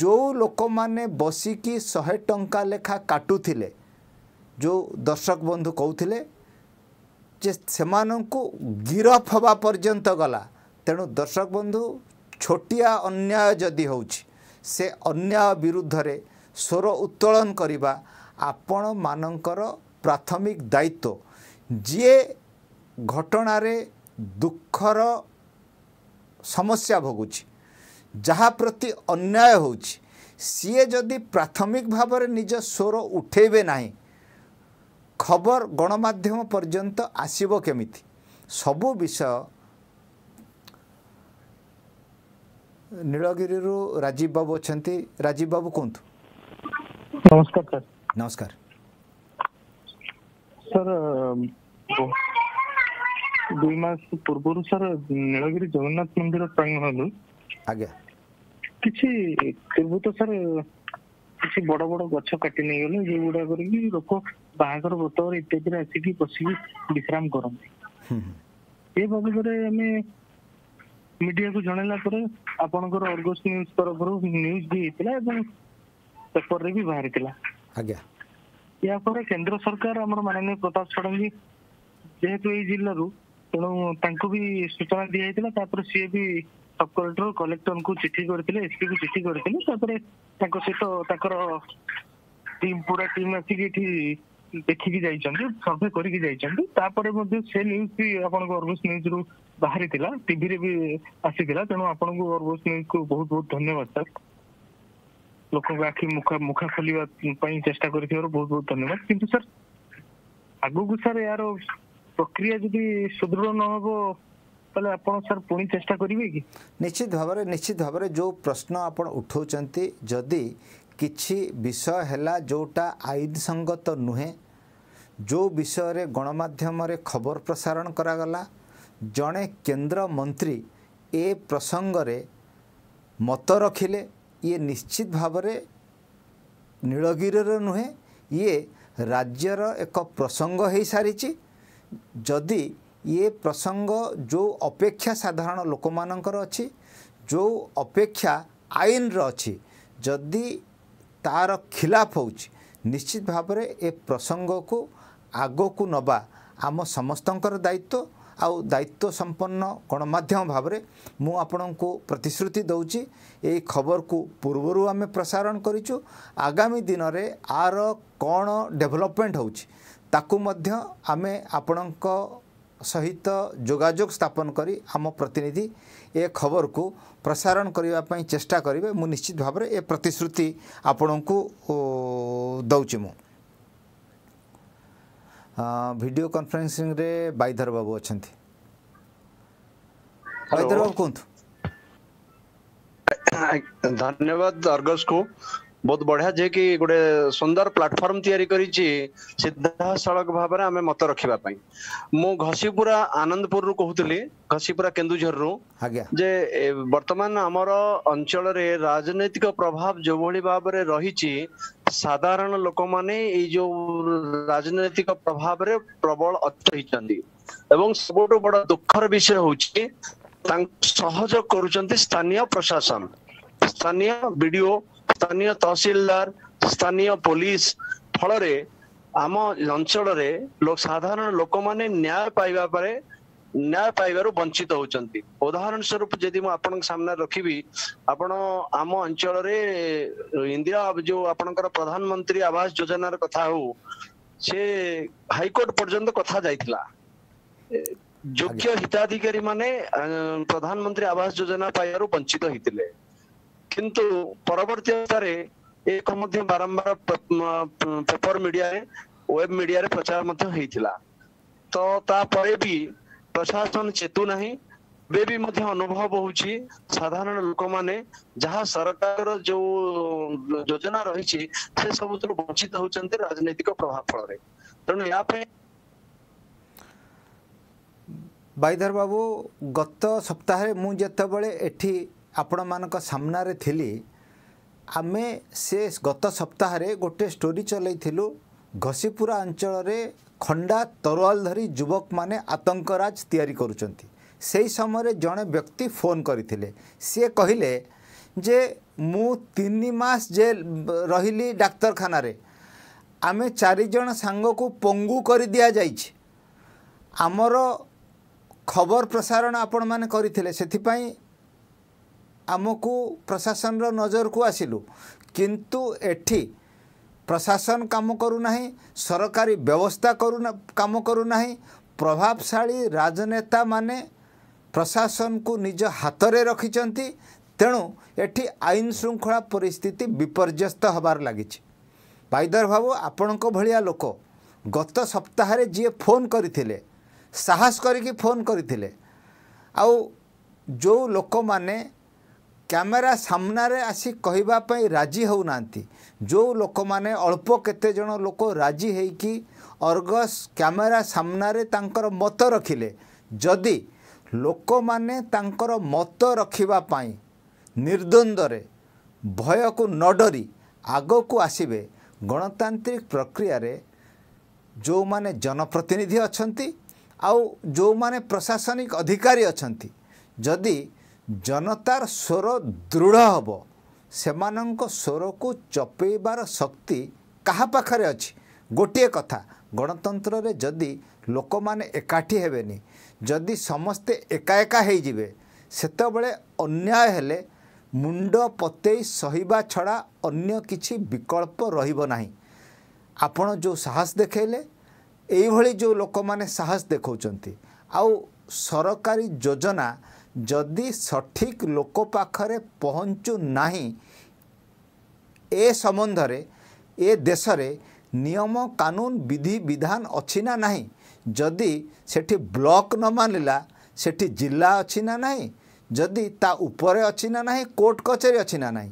ଯେଉଁ ଲୋକମାନେ ବସିକି ଶହେ ଟଙ୍କା ଲେଖା କାଟୁଥିଲେ ଯେଉଁ ଦର୍ଶକ ବନ୍ଧୁ କହୁଥିଲେ ଯେ ସେମାନଙ୍କୁ ଗିରଫ ହେବା ପର୍ଯ୍ୟନ୍ତ ଗଲା ତେଣୁ ଦର୍ଶକ ବନ୍ଧୁ ଛୋଟିଆ ଅନ୍ୟାୟ ଯଦି ହେଉଛି ସେ ଅନ୍ୟାୟ ବିରୁଦ୍ଧରେ ସ୍ୱର ଉତ୍ତୋଳନ କରିବା ଆପଣମାନଙ୍କର ପ୍ରାଥମିକ ଦାୟିତ୍ୱ ଯିଏ ଘଟଣାରେ ଦୁଃଖର ସମସ୍ୟା ଭୋଗୁଛି ଯାହା ପ୍ରତି ଅନ୍ୟାୟ ହେଉଛି ସିଏ ଯଦି ପ୍ରାଥମିକ ଭାବରେ ନିଜ ସ୍ୱର ଉଠେଇବେ ନାହିଁ ଖବର ଗଣମାଧ୍ୟମ ପର୍ଯ୍ୟନ୍ତ ଆସିବ କେମିତି ସବୁ ବିଷୟ ନୀଳଗିରିରୁ ରାଜୀବ ବାବୁ ଅଛନ୍ତି ରାଜୀବ ବାବୁ କୁହନ୍ତୁ ନମସ୍କାର ନମସ୍କାର सर ଦୁଇ ମାସ ପୂର୍ବରୁ ସାର୍ ନୀଳଗିରି ଜଗନ୍ନାଥ ମନ୍ଦିର ପ୍ରାଙ୍ଗଣରୁ ଆଜ୍ଞା କିଛି ପୂର୍ବତ ସାର୍ କିଛି ବଡ ବଡ ଗଛ କାଟି ନେଇଗଲେ ଯୋଉଗୁଡାକରେ କି ଲୋକ ବାହାଘର ବ୍ରତଘର ଇତ୍ୟାଦିରେ ଆସିକି ବସିକି ବିଶ୍ରାମ କରନ୍ତି ଏ ବାବଦରେ ଆମେ ମିଡିଆକୁ ଜଣେଇଲା ପରେ ଆପଣଙ୍କର ଅର୍ଗସ୍ ନ୍ୟୁଜ୍ ତରଫରୁ ନ୍ୟୁଜ୍ ବି ହେଇଥିଲା ଏବଂ ପେପରରେ ବି ବାହାରିଥିଲା ଆଜ୍ଞା ଏହାପରେ କେନ୍ଦ୍ର ସରକାର ଆମର ମାନନୀୟ ପ୍ରତାପ ଷଡ଼ଙ୍ଗୀ ଯେହେତୁ ଏଇ ଜିଲ୍ଲାରୁ ତେଣୁ ତାଙ୍କୁ ବି ସୂଚନା ଦିଆଯାଇଥିଲା ତାପରେ ସିଏ ବି ସବ୍ କଲେକ୍ଟର କଲେକ୍ଟରଙ୍କୁ ଚିଠି କରିଥିଲେ ଏସ୍ପିଙ୍କୁ ଚିଠି କରିଥିଲେ ତାପରେ ତାଙ୍କ ସହିତ ତାଙ୍କର ଟିମ୍ ପୁରା ଟିମ୍ ଆସିକି ଏଠି ଦେଖିକି ଯାଇଛନ୍ତି ସର୍ଭେ କରିକି ଯାଇଛନ୍ତି ତାପରେ ମଧ୍ୟ ସେ ନ୍ୟୁଜ୍ ବି ଆପଣଙ୍କ ଅର୍ଗସ୍ ନ୍ୟୁଜ୍ରୁ ବାହାରିଥିଲା ଟିଭିରେ ବି ଆସିଥିଲା ତେଣୁ ଆପଣଙ୍କୁ ଅର୍ଗସ୍ ନ୍ୟୁଜ୍କୁ ବହୁତ ବହୁତ ଧନ୍ୟବାଦ ସାର୍ ଲୋକଙ୍କ ଆଖି ମୁଖା ମୁଖା ଖୋଲିବା ପାଇଁ ଚେଷ୍ଟା କରିଥିବାରୁ ବହୁତ ବହୁତ ଧନ୍ୟବାଦ କିନ୍ତୁ ସାର୍ ଆଗକୁ ସାର୍ ଏହାର ପ୍ରକ୍ରିୟା ଯଦି ସୁଦୃଢ ନ ହେବ ତାହେଲେ ଆପଣ ସାର୍ ପୁଣି ଚେଷ୍ଟା କରିବେ କି ନିଶ୍ଚିତ ଭାବରେ ନିଶ୍ଚିତ ଭାବରେ ଯେଉଁ ପ୍ରଶ୍ନ ଆପଣ ଉଠାଉଛନ୍ତି ଯଦି କିଛି ବିଷୟ ହେଲା ଯେଉଁଟା ଆଇନ ସଙ୍ଗତ ନୁହେଁ ଯେଉଁ ବିଷୟରେ ଗଣମାଧ୍ୟମରେ ଖବର ପ୍ରସାରଣ କରାଗଲା ଜଣେ କେନ୍ଦ୍ରମନ୍ତ୍ରୀ ଏ ପ୍ରସଙ୍ଗରେ ମତ ରଖିଲେ ଇଏ ନିଶ୍ଚିତ ଭାବରେ ନୀଳଗିରିର ନୁହେଁ ଇଏ ରାଜ୍ୟର ଏକ ପ୍ରସଙ୍ଗ ହୋଇସାରିଛି ଯଦି ଇଏ ପ୍ରସଙ୍ଗ ଯେଉଁ ଅପେକ୍ଷା ସାଧାରଣ ଲୋକମାନଙ୍କର ଅଛି ଯେଉଁ ଅପେକ୍ଷା ଆଇନର ଅଛି ଯଦି ତା'ର ଖିଲାଫ ହେଉଛି ନିଶ୍ଚିତ ଭାବରେ ଏ ପ୍ରସଙ୍ଗକୁ ଆଗକୁ ନେବା ଆମ ସମସ୍ତଙ୍କର ଦାୟିତ୍ୱ ଆଉ ଦାୟିତ୍ୱ ସମ୍ପନ୍ନ ଗଣମାଧ୍ୟମ ଭାବରେ ମୁଁ ଆପଣଙ୍କୁ ପ୍ରତିଶ୍ରୁତି ଦେଉଛି ଏହି ଖବରକୁ ପୂର୍ବରୁ ଆମେ ପ୍ରସାରଣ କରିଛୁ ଆଗାମୀ ଦିନରେ ଆର କ'ଣ ଡେଭଲପମେଣ୍ଟ ହେଉଛି ତାକୁ ମଧ୍ୟ ଆମେ ଆପଣଙ୍କ ସହିତ ଯୋଗାଯୋଗ ସ୍ଥାପନ କରି ଆମ ପ୍ରତିନିଧି ଏ ଖବରକୁ ପ୍ରସାରଣ କରିବା ପାଇଁ ଚେଷ୍ଟା କରିବେ ମୁଁ ନିଶ୍ଚିତ ଭାବରେ ଏ ପ୍ରତିଶ୍ରୁତି ଆପଣଙ୍କୁ ଦେଉଛି ମୁଁ ଭିଡ଼ିଓ କନଫରେନ୍ସିଂରେ ବାଇଧର ବାବୁ ଅଛନ୍ତି ବାଇଧର ବାବୁ କୁହନ୍ତୁ ଧନ୍ୟବାଦ ଅର୍ଗସକୁ ବହୁତ ବଢିଆ ଯିଏକି ଗୋଟେ ସୁନ୍ଦର ପ୍ଲାଟଫର୍ମ ତିଆରି କରିଛି ସିଧାସଳଖ ଭାବରେ ଆମେ ମତ ରଖିବା ପାଇଁ ମୁଁ ଘଷିପୁରା ଆନନ୍ଦପୁରରୁ କହୁଥିଲି ଘଷିପୁରା କେନ୍ଦୁଝରରୁ ଯେ ବର୍ତ୍ତମାନ ଆମର ଅଞ୍ଚଳରେ ରାଜନୈତିକ ପ୍ରଭାବ ଯେଉଁଭଳି ଭାବରେ ରହିଛି ସାଧାରଣ ଲୋକମାନେ ଏଇ ଯୋଉ ରାଜନୈତିକ ପ୍ରଭାବରେ ପ୍ରବଳ ଅର୍ଥ ହେଇଛନ୍ତି ଏବଂ ସବୁଠୁ ବଡ ଦୁଃଖର ବିଷୟ ହଉଛି ତାଙ୍କୁ ସହଯୋଗ କରୁଛନ୍ତି ସ୍ଥାନୀୟ ପ୍ରଶାସନ ସ୍ଥାନୀୟ ବିଡିଓ ସ୍ଥାନୀୟ ତହସିଲଦାର ସ୍ଥାନୀୟ ପୋଲିସ ଫଳରେ ଆମ ଅଞ୍ଚଳରେ ସାଧାରଣ ଲୋକମାନେ ନ୍ୟାୟ ପାଇବା ପରେ न्याय पाइबार वंचित होती उदाहरण स्वरूप जी आपने रखी आप अंचल इंदिरा जो आप प्रधानमंत्री आवास योजना कथा हो से हाइकोर्ट पर्यत कथा योग्य हिताधिकारी मान प्रधानमंत्री आवास योजना पाइव वंचित होते कि परवर्त स्तर एक बारंबार पेपर मीडिया वेब मीडिया प्रचार तो ता भी ପ୍ରଶାସନ ଚେତୁ ନାହିଁ ଏବେ ବି ମଧ୍ୟ ଅନୁଭବ ହଉଛି ସାଧାରଣ ଲୋକମାନେ ଯାହା ସରକାରର ଯୋଉ ଯୋଜନା ରହିଛି ସେ ସବୁଥିରୁ ବଞ୍ଚିତ ହଉଛନ୍ତି ରାଜନୈତିକ ପ୍ରଭାବ ଫଳରେ ତେଣୁ ଏହା ପାଇଁ ବାଇଧର ବାବୁ ଗତ ସପ୍ତାହରେ ମୁଁ ଯେତେବେଳେ ଏଠି ଆପଣମାନଙ୍କ ସାମ୍ନାରେ ଥିଲି ଆମେ ସେ ଗତ ସପ୍ତାହରେ ଗୋଟେ ଷ୍ଟୋରି ଚଲେଇଥିଲୁ ଘସିପୁରା ଅଞ୍ଚଳରେ ଖଣ୍ଡା ତରୱାଲ ଧରି ଯୁବକମାନେ ଆତଙ୍କରାଜ ତିଆରି କରୁଛନ୍ତି ସେହି ସମୟରେ ଜଣେ ବ୍ୟକ୍ତି ଫୋନ୍ କରିଥିଲେ ସିଏ କହିଲେ ଯେ ମୁଁ ତିନି ମାସ ଯେ ରହିଲି ଡାକ୍ତରଖାନାରେ ଆମେ ଚାରିଜଣ ସାଙ୍ଗକୁ ପଙ୍ଗୁ କରି ଦିଆଯାଇଛି ଆମର ଖବର ପ୍ରସାରଣ ଆପଣମାନେ କରିଥିଲେ ସେଥିପାଇଁ ଆମକୁ ପ୍ରଶାସନର ନଜରକୁ ଆସିଲୁ କିନ୍ତୁ ଏଠି ପ୍ରଶାସନ କାମ କରୁନାହିଁ ସରକାରୀ ବ୍ୟବସ୍ଥା କରୁ କାମ କରୁନାହିଁ ପ୍ରଭାବଶାଳୀ ରାଜନେତାମାନେ ପ୍ରଶାସନକୁ ନିଜ ହାତରେ ରଖିଛନ୍ତି ତେଣୁ ଏଠି ଆଇନ ଶୃଙ୍ଖଳା ପରିସ୍ଥିତି ବିପର୍ଯ୍ୟସ୍ତ ହେବାର ଲାଗିଛି ବାଇଦର ବାବୁ ଆପଣଙ୍କ ଭଳିଆ ଲୋକ ଗତ ସପ୍ତାହରେ ଯିଏ ଫୋନ୍ କରିଥିଲେ ସାହସ କରିକି ଫୋନ୍ କରିଥିଲେ ଆଉ ଯେଉଁ ଲୋକମାନେ କ୍ୟାମେରା ସାମ୍ନାରେ ଆସି କହିବା ପାଇଁ ରାଜି ହେଉନାହାନ୍ତି ଯେଉଁ ଲୋକମାନେ ଅଳ୍ପ କେତେଜଣ ଲୋକ ରାଜି ହେଇକି ଅର୍ଗସ୍ କ୍ୟାମେରା ସାମ୍ନାରେ ତାଙ୍କର ମତ ରଖିଲେ ଯଦି ଲୋକମାନେ ତାଙ୍କର ମତ ରଖିବା ପାଇଁ ନିର୍ଦ୍ୱନ୍ଦ୍ୱରେ ଭୟକୁ ନ ଡରି ଆଗକୁ ଆସିବେ ଗଣତାନ୍ତ୍ରିକ ପ୍ରକ୍ରିୟାରେ ଯେଉଁମାନେ ଜନପ୍ରତିନିଧି ଅଛନ୍ତି ଆଉ ଯେଉଁମାନେ ପ୍ରଶାସନିକ ଅଧିକାରୀ ଅଛନ୍ତି ଯଦି ଜନତାର ସ୍ୱର ଦୃଢ଼ ହେବ ସେମାନଙ୍କ ସ୍ୱରକୁ ଚପେଇବାର ଶକ୍ତି କାହା ପାଖରେ ଅଛି ଗୋଟିଏ କଥା ଗଣତନ୍ତ୍ରରେ ଯଦି ଲୋକମାନେ ଏକାଠି ହେବେନି ଯଦି ସମସ୍ତେ ଏକା ଏକା ହେଇଯିବେ ସେତେବେଳେ ଅନ୍ୟାୟ ହେଲେ ମୁଣ୍ଡ ପତେଇ ସହିବା ଛଡ଼ା ଅନ୍ୟ କିଛି ବିକଳ୍ପ ରହିବ ନାହିଁ ଆପଣ ଯେଉଁ ସାହସ ଦେଖାଇଲେ ଏଇଭଳି ଯେଉଁ ଲୋକମାନେ ସାହସ ଦେଖାଉଛନ୍ତି ଆଉ ସରକାରୀ ଯୋଜନା ଯଦି ସଠିକ୍ ଲୋକ ପାଖରେ ପହଞ୍ଚୁ ନାହିଁ ଏ ସମ୍ବନ୍ଧରେ ଏ ଦେଶରେ ନିୟମ କାନୁନ ବିଧିବିଧାନ ଅଛି ନା ନାହିଁ ଯଦି ସେଠି ବ୍ଲକ୍ ନ ମାନିଲା ସେଠି ଜିଲ୍ଲା ଅଛି ନା ନାହିଁ ଯଦି ତା ଉପରେ ଅଛି ନା ନାହିଁ କୋର୍ଟ କଚେରୀ ଅଛି ନା ନାହିଁ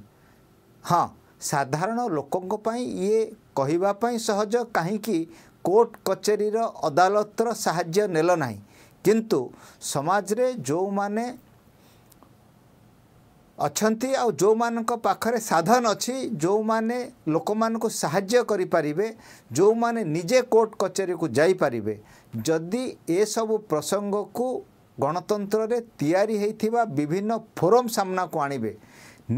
ହଁ ସାଧାରଣ ଲୋକଙ୍କ ପାଇଁ ଇଏ କହିବା ପାଇଁ ସହଜ କାହିଁକି କୋର୍ଟ କଚେରୀର ଅଦାଲତର ସାହାଯ୍ୟ ନେଲ ନାହିଁ କିନ୍ତୁ ସମାଜରେ ଯେଉଁମାନେ ଅଛନ୍ତି ଆଉ ଯେଉଁମାନଙ୍କ ପାଖରେ ସାଧନ ଅଛି ଯେଉଁମାନେ ଲୋକମାନଙ୍କୁ ସାହାଯ୍ୟ କରିପାରିବେ ଯେଉଁମାନେ ନିଜେ କୋର୍ଟ କଚେରୀକୁ ଯାଇପାରିବେ ଯଦି ଏସବୁ ପ୍ରସଙ୍ଗକୁ ଗଣତନ୍ତ୍ରରେ ତିଆରି ହୋଇଥିବା ବିଭିନ୍ନ ଫୋରମ୍ ସାମ୍ନାକୁ ଆଣିବେ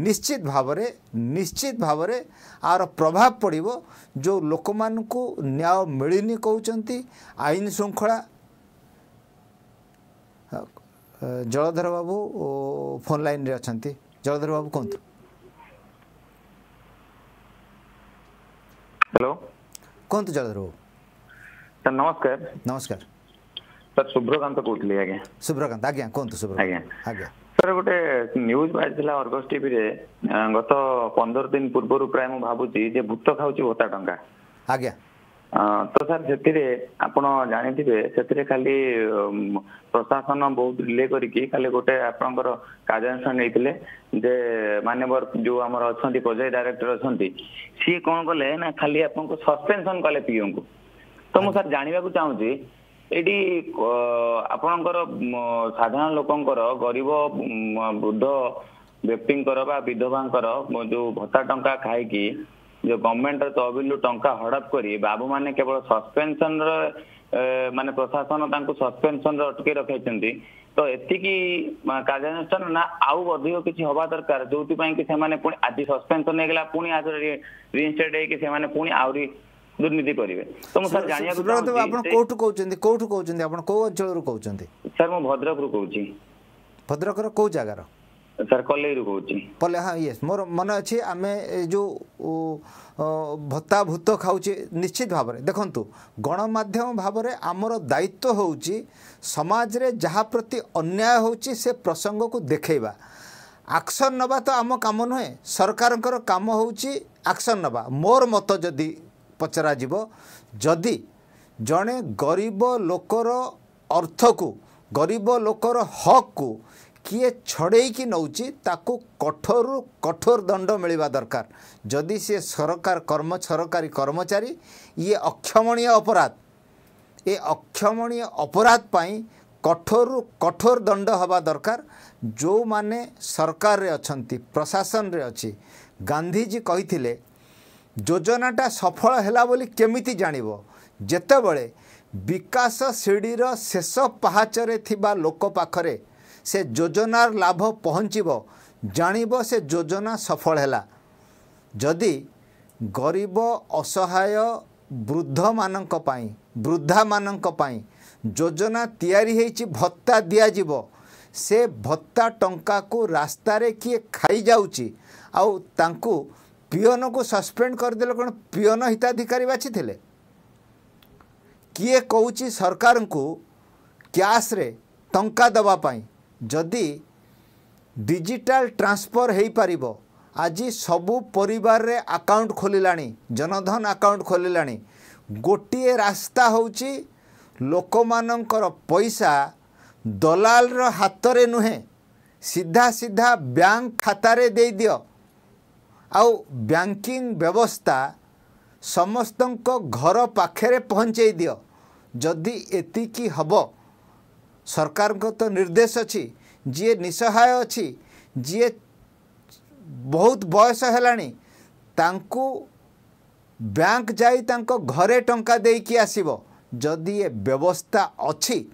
ନିଶ୍ଚିତ ଭାବରେ ନିଶ୍ଚିତ ଭାବରେ ଆର ପ୍ରଭାବ ପଡ଼ିବ ଯେଉଁ ଲୋକମାନଙ୍କୁ ନ୍ୟାୟ ମିଳିନି କହୁଛନ୍ତି ଆଇନ ଶୃଙ୍ଖଳା ଜଳଧର ବାବୁ ଫୋନ୍ ଲାଇନ୍ରେ ଅଛନ୍ତି ଜଳଧର ବାବୁ କୁହନ୍ତୁ ହ୍ୟାଲୋ କୁହନ୍ତୁ ଜଳଧର ବାବୁ ସାର୍ ନମସ୍କାର ନମସ୍କାର ସାର୍ ଶୁଭ୍ରକାନ୍ତ କହୁଥିଲି ଆଜ୍ଞା ଶୁଭ୍ରକାନ୍ତ ଆଜ୍ଞା କୁହନ୍ତୁ ଶୁଭ୍ର ଆଜ୍ଞା ଆଜ୍ଞା ସାର୍ ଗୋଟେ ନ୍ୟୁଜ୍ ବାହାରିଥିଲା ଅର୍ଗସ୍ ଟିଭିରେ ଗତ ପନ୍ଦର ଦିନ ପୂର୍ବରୁ ପ୍ରାୟ ମୁଁ ଭାବୁଛି ଯେ ଭୂତ ଖାଉଛି ଭତ୍ତା ଟଙ୍କା ଆଜ୍ଞା ତ ସାର୍ ସେଥିରେ ଆପଣ ଜାଣିଥିବେ ସେଥିରେ ଖାଲି ପ୍ରଶାସନ ବହୁତ ଡିଲେ କରିକି ଖାଲି ଗୋଟେ ଆପଣଙ୍କର କାର୍ଯ୍ୟାନୁଷ୍ଠାନ ନେଇଥିଲେ ଯେ ମାନ୍ୟବର ଯୋଉ ଆମର ଅଛନ୍ତି ପ୍ରୋଜେକ୍ଟ ଡାଇରେକ୍ଟର ଅଛନ୍ତି ସିଏ କ'ଣ କଲେ ନା ଖାଲି ଆପଣଙ୍କୁ ସସ୍ପେନ୍ସନ କଲେ ପିଓଙ୍କୁ ତ ମୁଁ ସାର୍ ଜାଣିବାକୁ ଚାହୁଁଛି ଏଠି ଆପଣଙ୍କର ସାଧାରଣ ଲୋକଙ୍କର ଗରିବ ବୃଦ୍ଧ ବ୍ୟକ୍ତିଙ୍କର ବା ବିଧବାଙ୍କର ଯୋଉ ଭତ୍ତା ଟଙ୍କା ଖାଇକି जो गवर्नमेंट रहबिल रु टा हड़प कर बाबू मैंने केवल सस्पेनसन र प्रशासन सस्पेनसन रटके रखी तो एति कार्यानुषान आउ अधिक किसी हवा दरकार जो कि आज सस्पेनसन पुणी आज रिइनस्टेड होकर दुर्नीति करेंगे तो सर जानकारी सर मुद्रक रु कौ भद्रक रो जगार ମୋର ମନେ ଅଛି ଆମେ ଯେଉଁ ଭତ୍ତା ଭୂତ ଖାଉଛେ ନିଶ୍ଚିତ ଭାବରେ ଦେଖନ୍ତୁ ଗଣମାଧ୍ୟମ ଭାବରେ ଆମର ଦାୟିତ୍ୱ ହେଉଛି ସମାଜରେ ଯାହା ପ୍ରତି ଅନ୍ୟାୟ ହେଉଛି ସେ ପ୍ରସଙ୍ଗକୁ ଦେଖେଇବା ଆକ୍ସନ୍ ନେବା ତ ଆମ କାମ ନୁହେଁ ସରକାରଙ୍କର କାମ ହେଉଛି ଆକ୍ସନ୍ ନେବା ମୋର ମତ ଯଦି ପଚରାଯିବ ଯଦି ଜଣେ ଗରିବ ଲୋକର ଅର୍ଥକୁ ଗରିବ ଲୋକର ହକ୍କୁ କିଏ ଛଡ଼େଇକି ନେଉଛି ତାକୁ କଠୋରରୁ କଠୋର ଦଣ୍ଡ ମିଳିବା ଦରକାର ଯଦି ସିଏ ସରକାର କର୍ମ ସରକାରୀ କର୍ମଚାରୀ ଇଏ ଅକ୍ଷମଣୀୟ ଅପରାଧ ଏ ଅକ୍ଷମଣୀୟ ଅପରାଧ ପାଇଁ କଠୋରରୁ କଠୋର ଦଣ୍ଡ ହେବା ଦରକାର ଯେଉଁମାନେ ସରକାରରେ ଅଛନ୍ତି ପ୍ରଶାସନରେ ଅଛି ଗାନ୍ଧୀଜୀ କହିଥିଲେ ଯୋଜନାଟା ସଫଳ ହେଲା ବୋଲି କେମିତି ଜାଣିବ ଯେତେବେଳେ ବିକାଶ ଶ୍ରେଣୀର ଶେଷ ପାହାଚରେ ଥିବା ଲୋକ ପାଖରେ ସେ ଯୋଜନାର ଲାଭ ପହଞ୍ଚିବ ଜାଣିବ ସେ ଯୋଜନା ସଫଳ ହେଲା ଯଦି ଗରିବ ଅସହାୟ ବୃଦ୍ଧମାନଙ୍କ ପାଇଁ ବୃଦ୍ଧାମାନଙ୍କ ପାଇଁ ଯୋଜନା ତିଆରି ହେଇଛି ଭତ୍ତା ଦିଆଯିବ ସେ ଭତ୍ତା ଟଙ୍କାକୁ ରାସ୍ତାରେ କିଏ ଖାଇଯାଉଛି ଆଉ ତାଙ୍କୁ ପିଅନକୁ ସସ୍ପେଣ୍ଡ କରିଦେଲେ କ'ଣ ପିଅନ ହିତାଧିକାରୀ ବାଛିଥିଲେ କିଏ କହୁଛି ସରକାରଙ୍କୁ କ୍ୟାସ୍ରେ ଟଙ୍କା ଦେବା ପାଇଁ ଯଦି ଡିଜିଟାଲ ଟ୍ରାନ୍ସଫର ହୋଇପାରିବ ଆଜି ସବୁ ପରିବାରରେ ଆକାଉଣ୍ଟ ଖୋଲିଲାଣି ଜନଧନ ଆକାଉଣ୍ଟ ଖୋଲିଲାଣି ଗୋଟିଏ ରାସ୍ତା ହେଉଛି ଲୋକମାନଙ୍କର ପଇସା ଦଲାଲର ହାତରେ ନୁହେଁ ସିଧା ସିଧା ବ୍ୟାଙ୍କ ଖାତାରେ ଦେଇଦିଅ ଆଉ ବ୍ୟାଙ୍କିଂ ବ୍ୟବସ୍ଥା ସମସ୍ତଙ୍କ ଘର ପାଖରେ ପହଞ୍ଚାଇ ଦିଅ ଯଦି ଏତିକି ହେବ सरकार को तो निर्देश अच्छी जी निसहाय अच्छी जी बहुत बयस है बैंक जाई घरे टंका जा आसब जदि ये व्यवस्था अच्छी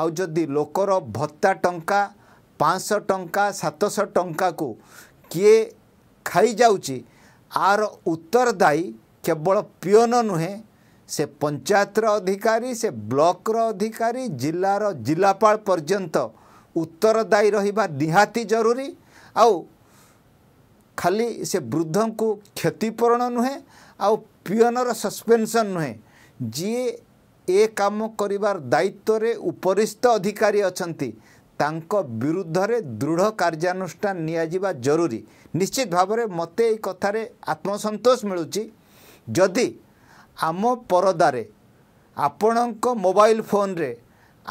आदि लोकर भत्ता टंका पांच टंका सतश टंका को किए खाई आर उत्तरदायी केवल पिओन नुहे ସେ ପଞ୍ଚାୟତର ଅଧିକାରୀ ସେ ବ୍ଲକର ଅଧିକାରୀ ଜିଲ୍ଲାର ଜିଲ୍ଲାପାଳ ପର୍ଯ୍ୟନ୍ତ ଉତ୍ତରଦାୟୀ ରହିବା ନିହାତି ଜରୁରୀ ଆଉ ଖାଲି ସେ ବୃଦ୍ଧଙ୍କୁ କ୍ଷତିପୂରଣ ନୁହେଁ ଆଉ ପିଅନର ସସ୍ପେନ୍ସନ୍ ନୁହେଁ ଯିଏ ଏ କାମ କରିବାର ଦାୟିତ୍ୱରେ ଉପରିସ୍ଥ ଅଧିକାରୀ ଅଛନ୍ତି ତାଙ୍କ ବିରୁଦ୍ଧରେ ଦୃଢ଼ କାର୍ଯ୍ୟାନୁଷ୍ଠାନ ନିଆଯିବା ଜରୁରୀ ନିଶ୍ଚିତ ଭାବରେ ମୋତେ ଏଇ କଥାରେ ଆତ୍ମସନ୍ତୋଷ ମିଳୁଛି ଯଦି ଆମ ପରଦାରେ ଆପଣଙ୍କ ମୋବାଇଲ ଫୋନରେ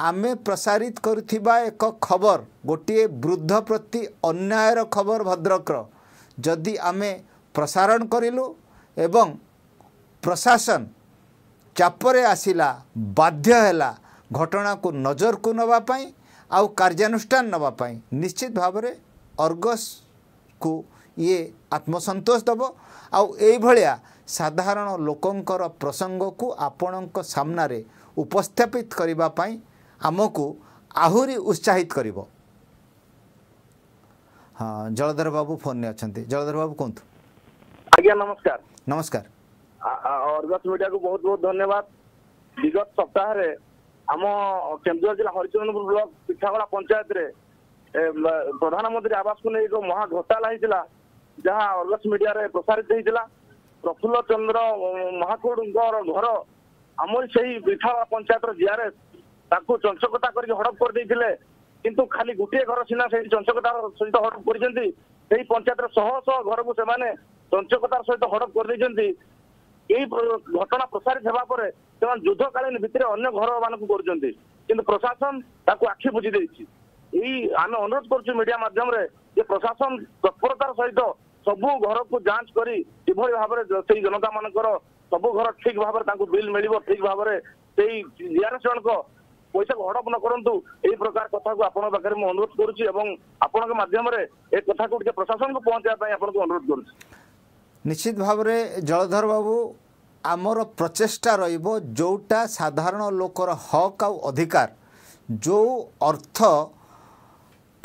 ଆମେ ପ୍ରସାରିତ କରୁଥିବା ଏକ ଖବର ଗୋଟିଏ ବୃଦ୍ଧ ପ୍ରତି ଅନ୍ୟାୟର ଖବର ଭଦ୍ରକର ଯଦି ଆମେ ପ୍ରସାରଣ କରିଲୁ ଏବଂ ପ୍ରଶାସନ ଚାପରେ ଆସିଲା ବାଧ୍ୟ ହେଲା ଘଟଣାକୁ ନଜରକୁ ନେବା ପାଇଁ ଆଉ କାର୍ଯ୍ୟାନୁଷ୍ଠାନ ନେବା ପାଇଁ ନିଶ୍ଚିତ ଭାବରେ ଅର୍ଗସକୁ ଇଏ ଆତ୍ମସନ୍ତୋଷ ଦେବ ଆଉ ଏଇଭଳିଆ ସାଧାରଣ ଲୋକଙ୍କର ପ୍ରସଙ୍ଗକୁ ଆପଣଙ୍କ ସାମ୍ନାରେ ଉପସ୍ଥାପିତ କରିବା ପାଇଁ ଆମକୁ ଆହୁରି ଉତ୍ସାହିତ କରିବ ହଁ ଜଳଧର ବାବୁ ଫୋନ୍ରେ ଅଛନ୍ତି ଜଳଧର ବାବୁ କୁହନ୍ତୁ ଆଜ୍ଞା ନମସ୍କାର ନମସ୍କାର ଅର୍ଗସ ମିଡ଼ିଆକୁ ବହୁତ ବହୁତ ଧନ୍ୟବାଦ ବିଗତ ସପ୍ତାହରେ ଆମ କେନ୍ଦୁଝର ଜିଲ୍ଲା ହରିଚନ୍ଦ୍ରପୁର ବ୍ଲକ ପିଠାଗଡ଼ା ପଞ୍ଚାୟତରେ ପ୍ରଧାନମନ୍ତ୍ରୀ ଆବାସକୁ ନେଇ ଏକ ମହା ଘୋଟାଲା ହେଇଥିଲା ଯାହା ଅର୍ଗସ ମିଡିଆରେ ପ୍ରସାରିତ ହେଇଥିଲା ପ୍ରଫୁଲ୍ଲ ଚନ୍ଦ୍ର ମହାକୁଡ଼ଙ୍କର ଘର ଆମରି ସେହି ବିଠାଳା ପଞ୍ଚାୟତର ଜିଆରଏସ୍ ତାକୁ ଚଞ୍ଚକତା କରିକି ହଡପ କରିଦେଇଥିଲେ କିନ୍ତୁ ଖାଲି ଗୋଟିଏ ଘର ସିନା ସେଠି ଚଞ୍ଚକତାର ସହିତ ହଡପ କରିଛନ୍ତି ସେହି ପଞ୍ଚାୟତର ଶହ ଶହ ଘରକୁ ସେମାନେ ଚଞ୍ଚକତାର ସହିତ ହଡପ କରିଦେଇଛନ୍ତି ଏହି ଘଟଣା ପ୍ରସାରିତ ହେବା ପରେ ସେମାନେ ଯୁଦ୍ଧକାଳୀନ ଭିତରେ ଅନ୍ୟ ଘର ମାନଙ୍କୁ କରୁଛନ୍ତି କିନ୍ତୁ ପ୍ରଶାସନ ତାକୁ ଆଖି ବୁଜି ଦେଇଛି ଏଇ ଆମେ ଅନୁରୋଧ କରୁଛୁ ମିଡିଆ ମାଧ୍ୟମରେ ଯେ ପ୍ରଶାସନ ତତ୍ପରତାର ସହିତ ସବୁ ଘରକୁ ଯାଞ୍ଚ କରି କିଭଳି ଭାବରେ ସେଇ ଜନତା ମାନଙ୍କର ସବୁ ଘର ଠିକ ଭାବରେ ତାଙ୍କୁ ବିଲ୍ ମିଳିବ ଠିକ ଭାବରେ ସେଇ ଜିଆରଏସ ଜଣଙ୍କ ପଇସାକୁ ହଡପ ନ କରନ୍ତୁ ଏଇ ପ୍ରକାର କଥାକୁ ଆପଣଙ୍କ ପାଖରେ ମୁଁ ଅନୁରୋଧ କରୁଛି ଏବଂ ଆପଣଙ୍କ ମାଧ୍ୟମରେ ଏ କଥାକୁ ଟିକେ ପ୍ରଶାସନକୁ ପହଞ୍ଚାଇବା ପାଇଁ ଆପଣଙ୍କୁ ଅନୁରୋଧ କରୁଛି ନିଶ୍ଚିତ ଭାବରେ ଜଳଧର ବାବୁ ଆମର ପ୍ରଚେଷ୍ଟା ରହିବ ଯେଉଁଟା ସାଧାରଣ ଲୋକର ହକ ଆଉ ଅଧିକାର ଯେଉଁ ଅର୍ଥ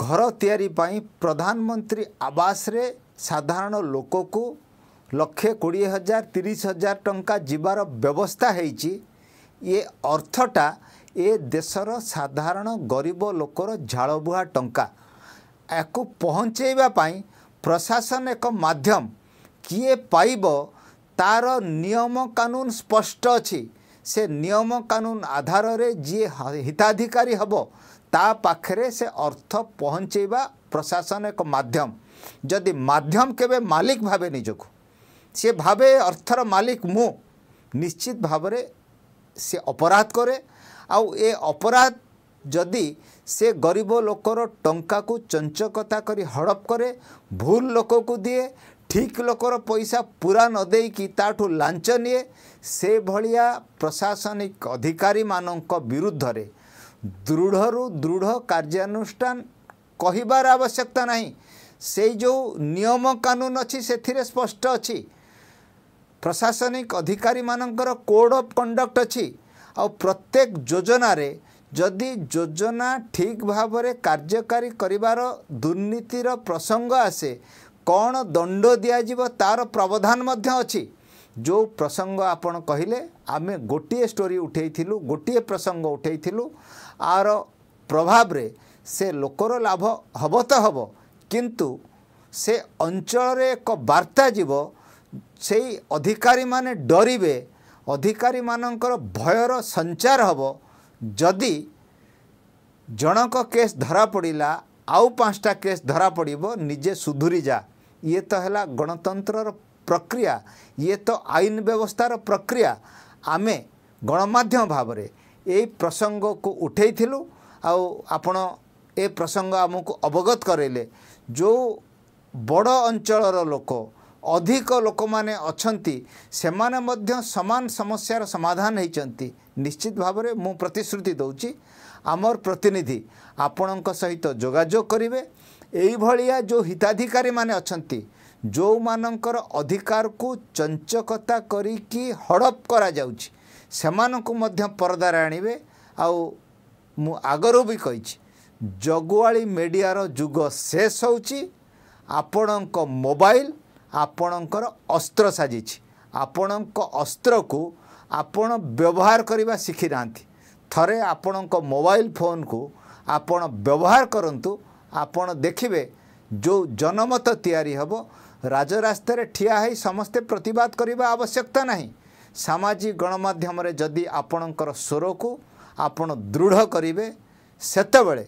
ଘର ତିଆରି ପାଇଁ ପ୍ରଧାନମନ୍ତ୍ରୀ ଆବାସରେ ସାଧାରଣ ଲୋକକୁ ଲକ୍ଷେ କୋଡ଼ିଏ ହଜାର ତିରିଶ ହଜାର ଟଙ୍କା ଯିବାର ବ୍ୟବସ୍ଥା ହେଇଛି ଏ ଅର୍ଥଟା ଏ ଦେଶର ସାଧାରଣ ଗରିବ ଲୋକର ଝାଳବୁହା ଟଙ୍କା ଏହାକୁ ପହଞ୍ଚାଇବା ପାଇଁ ପ୍ରଶାସନ ଏକ ମାଧ୍ୟମ କିଏ ପାଇବ ତା'ର ନିୟମକାନୁନ ସ୍ପଷ୍ଟ ଅଛି ସେ ନିୟମକାନୁନ ଆଧାରରେ ଯିଏ ହିତାଧିକାରୀ ହେବ ତା ପାଖରେ ସେ ଅର୍ଥ ପହଞ୍ଚାଇବା ପ୍ରଶାସନ ଏକ ମାଧ୍ୟମ ଯଦି ମାଧ୍ୟମ କେବେ ମାଲିକ ଭାବେ ନିଜକୁ ସେ ଭାବେ ଅର୍ଥର ମାଲିକ ମୁଁ ନିଶ୍ଚିତ ଭାବରେ ସେ ଅପରାଧ କରେ ଆଉ ଏ ଅପରାଧ ଯଦି ସେ ଗରିବ ଲୋକର ଟଙ୍କାକୁ ଚଞ୍ଚକତା କରି ହଡ଼ପ କରେ ଭୁଲ ଲୋକକୁ ଦିଏ ଠିକ୍ ଲୋକର ପଇସା ପୁରା ନ ଦେଇକି ତାଠୁ ଲାଞ୍ଚ ନିଏ ସେଭଳିଆ ପ୍ରଶାସନିକ ଅଧିକାରୀମାନଙ୍କ ବିରୁଦ୍ଧରେ ଦୃଢ଼ରୁ ଦୃଢ଼ କାର୍ଯ୍ୟାନୁଷ୍ଠାନ କହିବାର ଆବଶ୍ୟକତା ନାହିଁ ସେଇ ଯେଉଁ ନିୟମ କାନୁନ ଅଛି ସେଥିରେ ସ୍ପଷ୍ଟ ଅଛି ପ୍ରଶାସନିକ ଅଧିକାରୀମାନଙ୍କର କୋଡ଼ ଅଫ୍ କଣ୍ଡକ୍ଟ ଅଛି ଆଉ ପ୍ରତ୍ୟେକ ଯୋଜନାରେ ଯଦି ଯୋଜନା ଠିକ୍ ଭାବରେ କାର୍ଯ୍ୟକାରୀ କରିବାର ଦୁର୍ନୀତିର ପ୍ରସଙ୍ଗ ଆସେ କ'ଣ ଦଣ୍ଡ ଦିଆଯିବ ତା'ର ପ୍ରବଧାନ ମଧ୍ୟ ଅଛି ଯେଉଁ ପ୍ରସଙ୍ଗ ଆପଣ କହିଲେ ଆମେ ଗୋଟିଏ ଷ୍ଟୋରି ଉଠାଇଥିଲୁ ଗୋଟିଏ ପ୍ରସଙ୍ଗ ଉଠାଇଥିଲୁ ଆର ପ୍ରଭାବରେ ସେ ଲୋକର ଲାଭ ହେବ ତ ହେବ କିନ୍ତୁ ସେ ଅଞ୍ଚଳରେ ଏକ ବାର୍ତ୍ତା ଯିବ ସେଇ ଅଧିକାରୀମାନେ ଡରିବେ ଅଧିକାରୀମାନଙ୍କର ଭୟର ସଞ୍ଚାର ହେବ ଯଦି ଜଣଙ୍କ କେସ୍ ଧରାପଡ଼ିଲା ଆଉ ପାଞ୍ଚଟା କେସ୍ ଧରାପଡ଼ିବ ନିଜେ ସୁଧୁରି ଯା ଇଏ ତ ହେଲା ଗଣତନ୍ତ୍ରର ପ୍ରକ୍ରିୟା ଇଏ ତ ଆଇନ ବ୍ୟବସ୍ଥାର ପ୍ରକ୍ରିୟା ଆମେ ଗଣମାଧ୍ୟମ ଭାବରେ ଏଇ ପ୍ରସଙ୍ଗକୁ ଉଠାଇଥିଲୁ ଆଉ ଆପଣ ଏ ପ୍ରସଙ୍ଗ ଆମକୁ ଅବଗତ କରେଇଲେ ଯେଉଁ ବଡ଼ ଅଞ୍ଚଳର ଲୋକ ଅଧିକ ଲୋକମାନେ ଅଛନ୍ତି ସେମାନେ ମଧ୍ୟ ସମାନ ସମସ୍ୟାର ସମାଧାନ ହୋଇଛନ୍ତି ନିଶ୍ଚିତ ଭାବରେ ମୁଁ ପ୍ରତିଶ୍ରୁତି ଦେଉଛି ଆମର ପ୍ରତିନିଧି ଆପଣଙ୍କ ସହିତ ଯୋଗାଯୋଗ କରିବେ ଏଇଭଳିଆ ଯେଉଁ ହିତାଧିକାରୀମାନେ ଅଛନ୍ତି ଯେଉଁମାନଙ୍କର ଅଧିକାରକୁ ଚଞ୍ଚକତା କରିକି ହଡ଼ପ କରାଯାଉଛି ସେମାନଙ୍କୁ ମଧ୍ୟ ପରଦାରେ ଆଣିବେ ଆଉ ମୁଁ ଆଗରୁ ବି କହିଛି ଜଗୁଆଳି ମିଡ଼ିଆର ଯୁଗ ଶେଷ ହେଉଛି ଆପଣଙ୍କ ମୋବାଇଲ ଆପଣଙ୍କର ଅସ୍ତ୍ର ସାଜିଛି ଆପଣଙ୍କ ଅସ୍ତ୍ରକୁ ଆପଣ ବ୍ୟବହାର କରିବା ଶିଖିନାହାନ୍ତି ଥରେ ଆପଣଙ୍କ ମୋବାଇଲ ଫୋନକୁ ଆପଣ ବ୍ୟବହାର କରନ୍ତୁ ଆପଣ ଦେଖିବେ ଯେଉଁ ଜନମତ ତିଆରି ହେବ ରାଜରାସ୍ତାରେ ଠିଆ ହୋଇ ସମସ୍ତେ ପ୍ରତିବାଦ କରିବା ଆବଶ୍ୟକତା ନାହିଁ ସାମାଜିକ ଗଣମାଧ୍ୟମରେ ଯଦି ଆପଣଙ୍କର ସ୍ୱରକୁ ଆପଣ ଦୃଢ଼ କରିବେ ସେତେବେଳେ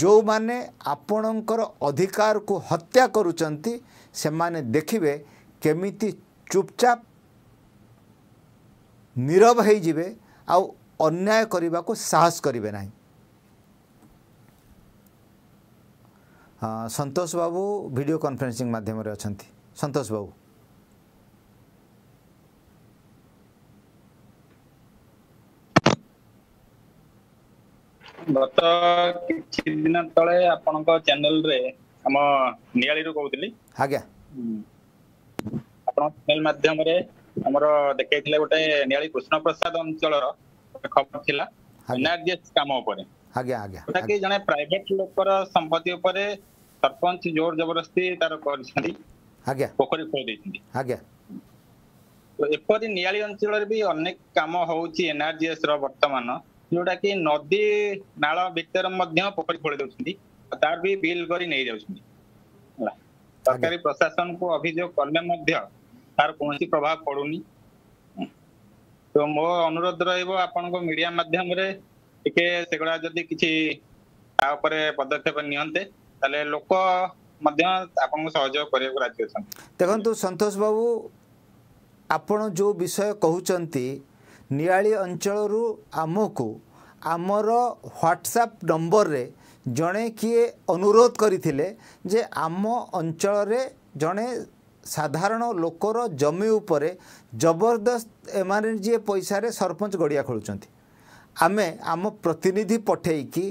ଯେଉଁମାନେ ଆପଣଙ୍କର ଅଧିକାରକୁ ହତ୍ୟା କରୁଛନ୍ତି ସେମାନେ ଦେଖିବେ କେମିତି ଚୁପଚାପ ନିରବ ହୋଇଯିବେ ଆଉ ଅନ୍ୟାୟ କରିବାକୁ ସାହସ କରିବେ ନାହିଁ ହଁ ସନ୍ତୋଷ ବାବୁ ଭିଡ଼ିଓ କନଫରେନ୍ସିଂ ମାଧ୍ୟମରେ ଅଛନ୍ତି ସନ୍ତୋଷ ବାବୁ ଗତ କିଛି ଦିନ ତଳେ ଆପଣଙ୍କ ଚ୍ୟାନେଲରେ ଆମ ନିଆଳିରୁ କହୁଥିଲି ଆଜ୍ଞା ଆପଣଙ୍କ ଚ୍ୟାନେଲ ମାଧ୍ୟମରେ ଆମର ଦେଖେଇଥିଲେ ଗୋଟେ ନିଆଳି କୃଷ୍ଣ ପ୍ରସାଦ ଅଞ୍ଚଳର ଖବର ଥିଲା ଏନ୍ଆରଜିଏସ୍ କାମ ଉପରେ ଆଜ୍ଞା ଆଜ୍ଞା ଯୋଉଟାକି ଜଣେ ପ୍ରାଇଭେଟ ଲୋକର ସମ୍ପତ୍ତି ଉପରେ ସରପଞ୍ଚ ଜୋର ଜବରଦସ୍ତି ତାର କରିଛନ୍ତି ଆଜ୍ଞା ପୋଖରୀ ଖୋଳି ଦେଇଛନ୍ତି ଆଜ୍ଞା ଏପରି ନିଆଳି ଅଞ୍ଚଳରେ ବି ଅନେକ କାମ ହଉଛି ଏନ୍ଆରଜିଏସ୍ ର ବର୍ତ୍ତମାନ ଯୋଉଟା କି ନଦୀ ନାଳ ଭିତରେ ମଧ୍ୟ ପୋଖରୀ ଖୋଳି ଦଉଛନ୍ତି ତାର ବି ବିଲ୍ କରି ନେଇଯାଉଛନ୍ତି ହେଲା ସରକାରୀ ପ୍ରଶାସନକୁ ଅଭିଯୋଗ କଲେ ମଧ୍ୟ ତାର କୌଣସି ପ୍ରଭାବ ପଡୁନି ତ ମୋ ଅନୁରୋଧ ରହିବ ଆପଣଙ୍କ ମିଡିଆ ମାଧ୍ୟମରେ ଟିକେ ସେଗୁଡା ଯଦି କିଛି ତା ଉପରେ ପଦକ୍ଷେପ ନିଅନ୍ତେ ତାହେଲେ ଲୋକ ମଧ୍ୟ ଆପଣଙ୍କୁ ସହଯୋଗ କରିବାକୁ ରାଜି ଅଛନ୍ତି ଦେଖନ୍ତୁ ସନ୍ତୋଷ ବାବୁ ଆପଣ ଯେଉଁ ବିଷୟ କହୁଛନ୍ତି ନିଆଳି ଅଞ୍ଚଳରୁ ଆମକୁ ଆମର ହ୍ୱାଟ୍ସଆପ୍ ନମ୍ବରରେ ଜଣେ କିଏ ଅନୁରୋଧ କରିଥିଲେ ଯେ ଆମ ଅଞ୍ଚଳରେ ଜଣେ ସାଧାରଣ ଲୋକର ଜମି ଉପରେ ଜବରଦସ୍ତ ଏମାନେ ଯିଏ ପଇସାରେ ସରପଞ୍ଚ ଗଡ଼ିଆ ଖୋଳୁଛନ୍ତି ଆମେ ଆମ ପ୍ରତିନିଧି ପଠାଇକି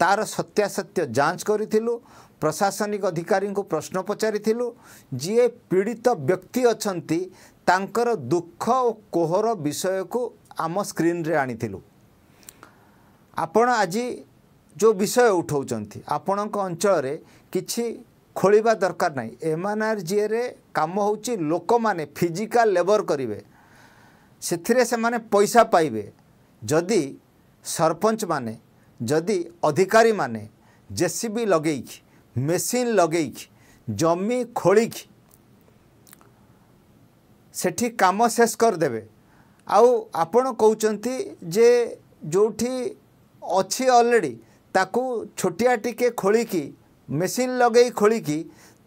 ତା'ର ସତ୍ୟାସତ୍ୟ ଯାଞ୍ଚ କରିଥିଲୁ ପ୍ରଶାସନିକ ଅଧିକାରୀଙ୍କୁ ପ୍ରଶ୍ନ ପଚାରିଥିଲୁ ଯିଏ ପୀଡ଼ିତ ବ୍ୟକ୍ତି ଅଛନ୍ତି ତାଙ୍କର ଦୁଃଖ ଓ କୋହର ବିଷୟକୁ ଆମ ସ୍କ୍ରିନ୍ରେ ଆଣିଥିଲୁ ଆପଣ ଆଜି ଯେଉଁ ବିଷୟ ଉଠାଉଛନ୍ତି ଆପଣଙ୍କ ଅଞ୍ଚଳରେ କିଛି ଖୋଳିବା ଦରକାର ନାହିଁ ଏମ୍ ଆନ୍ ଆର୍ ଜିଏରେ କାମ ହେଉଛି ଲୋକମାନେ ଫିଜିକାଲ ଲେବର୍ କରିବେ ସେଥିରେ ସେମାନେ ପଇସା ପାଇବେ ଯଦି ସରପଞ୍ଚମାନେ ଯଦି ଅଧିକାରୀମାନେ ଜେସିବି ଲଗେଇକି ମେସିନ୍ ଲଗେଇକି ଜମି ଖୋଳିକି ସେଠି କାମ ଶେଷ କରିଦେବେ ଆଉ ଆପଣ କହୁଛନ୍ତି ଯେ ଯେଉଁଠି ଅଛି ଅଲରେଡ଼ି ତାକୁ ଛୋଟିଆ ଟିକେ ଖୋଳିକି ମେସିନ୍ ଲଗେଇ ଖୋଳିକି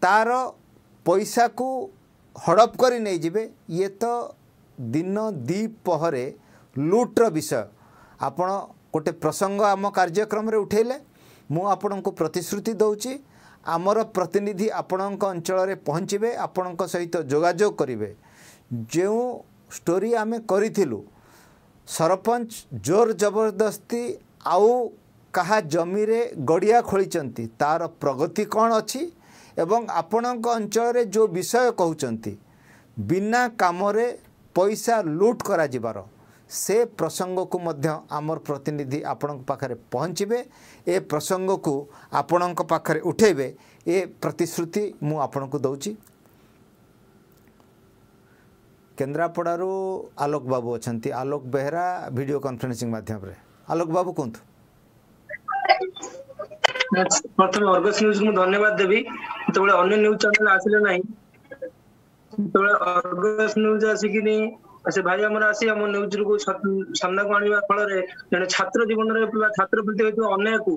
ତାର ପଇସାକୁ ହଡ଼ପ କରି ନେଇଯିବେ ଇଏ ତ ଦିନ ଦ୍ୱିପହରେ ଲୁଟ୍ର ବିଷୟ ଆପଣ ଗୋଟେ ପ୍ରସଙ୍ଗ ଆମ କାର୍ଯ୍ୟକ୍ରମରେ ଉଠାଇଲେ ମୁଁ ଆପଣଙ୍କୁ ପ୍ରତିଶ୍ରୁତି ଦେଉଛି ଆମର ପ୍ରତିନିଧି ଆପଣଙ୍କ ଅଞ୍ଚଳରେ ପହଞ୍ଚିବେ ଆପଣଙ୍କ ସହିତ ଯୋଗାଯୋଗ କରିବେ ଯେଉଁ ଷ୍ଟୋରି ଆମେ କରିଥିଲୁ ସରପଞ୍ଚ ଜୋର ଜବରଦସ୍ତି ଆଉ କାହା ଜମିରେ ଗଡ଼ିଆ ଖୋଳିଛନ୍ତି ତା'ର ପ୍ରଗତି କ'ଣ ଅଛି ଏବଂ ଆପଣଙ୍କ ଅଞ୍ଚଳରେ ଯେଉଁ ବିଷୟ କହୁଛନ୍ତି ବିନା କାମରେ ପଇସା ଲୁଟ୍ କରାଯିବାର ସେ ପ୍ରସଙ୍ଗକୁ ମଧ୍ୟ ଆମର ପ୍ରତିନିଧି ଆପଣଙ୍କ ପାଖରେ ପହଞ୍ଚିବେ ଏ ପ୍ରସଙ୍ଗକୁ ଆପଣଙ୍କ ପାଖରେ ଉଠେଇବେ ଏ ପ୍ରତିଶ୍ରୁତି ମୁଁ ଆପଣଙ୍କୁ ଦେଉଛି କେନ୍ଦ୍ରାପଡ଼ାରୁ ଆଲୋକ ବାବୁ ଅଛନ୍ତି ଆଲୋକ ବେହେରା ଭିଡ଼ିଓ କନଫରେନ୍ସିଂ ମାଧ୍ୟମରେ ଆଲୋକ ବାବୁ କୁହନ୍ତୁ ପ୍ରଥମେ ଅର୍ଗସ ନ୍ୟୁଜକୁ ମୁଁ ଧନ୍ୟବାଦ ଦେବି ଯେତେବେଳେ ଅନ୍ୟ ନ୍ୟୁଜ ଚ୍ୟାନେଲ ଆସିଲେ ନାହିଁ ସେତେବେଳେ ଅର୍ଗସ ନ୍ୟୁଜ ଆସିକିନି ସେ ଭାଇ ଆମର ଆସି ଆମ ନ୍ୟୁଜ କୁ ସାମ୍ନାକୁ ଆଣିବା ଫଳରେ ଜଣେ ଛାତ୍ର ଜୀବନରେ ବା ଛାତ୍ର ପ୍ରତି ହୋଇଥିବା ଅନ୍ୟାୟକୁ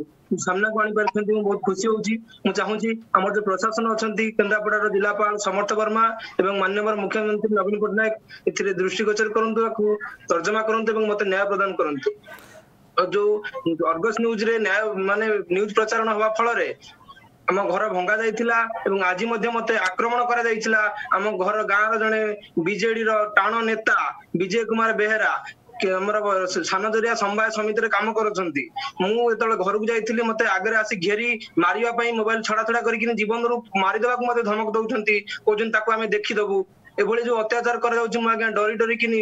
ସାମ୍ନାକୁ ଆଣିପାରିଛନ୍ତି ମୁଁ ବହୁତ ଖୁସି ହଉଛି ମୁଁ ଚାହୁଁଛି ଆମର ଯୋଉ ପ୍ରଶାସନ ଅଛନ୍ତି କେନ୍ଦ୍ରାପଡାର ଜିଲ୍ଲାପାଳ ସମର୍ଥ ବର୍ମା ଏବଂ ମାନ୍ୟବର ମୁଖ୍ୟମନ୍ତ୍ରୀ ନବୀନ ପଟ୍ଟନାୟକ ଏଥିରେ ଦୃଷ୍ଟିଗୋଚର କରନ୍ତୁ ଆକୁ ତର୍ଜମା କରନ୍ତୁ ଏବଂ ମୋତେ ନ୍ୟାୟ ପ୍ରଦାନ କରନ୍ତୁ ଯୋଉ ଅର୍ଗସ ନ୍ୟୁଜରେ ନ୍ୟାୟ ମାନେ ନ୍ୟୁଜ ପ୍ରଚାରଣ ହବା ଫଳରେ ଆମ ଘର ଭଙ୍ଗା ଯାଇଥିଲା ଏବଂ ଆଜି ମଧ୍ୟ ମତେ ଆକ୍ରମଣ କରାଯାଇଥିଲା ଆମ ଘର ଗାଁର ଜଣେ ବିଜେଡିର ଟାଣ ନେତା ବିଜୟ କୁମାର ବେହେରା ଆମର ସାନଜରିଆ ସମବାୟ ସମିତିରେ କାମ କରୁଛନ୍ତି ମୁଁ ଯେତେବେଳେ ଘରକୁ ଯାଇଥିଲି ମତେ ଆଗରେ ଆସି ଘେରି ମାରିବା ପାଇଁ ମୋବାଇଲ ଛଡା ଛଡା କରିକି ଜୀବନରୁ ମାରିଦେବାକୁ ମତେ ଧମକ ଦଉଛନ୍ତି କହୁଛନ୍ତି ତାକୁ ଆମେ ଦେଖିଦବୁ ଏଭଳି ଯୋଉ ଅତ୍ୟାଚାର କରାଯାଉଛି ମୁଁ ଆଜ୍ଞା ଡରି ଡରିକିନି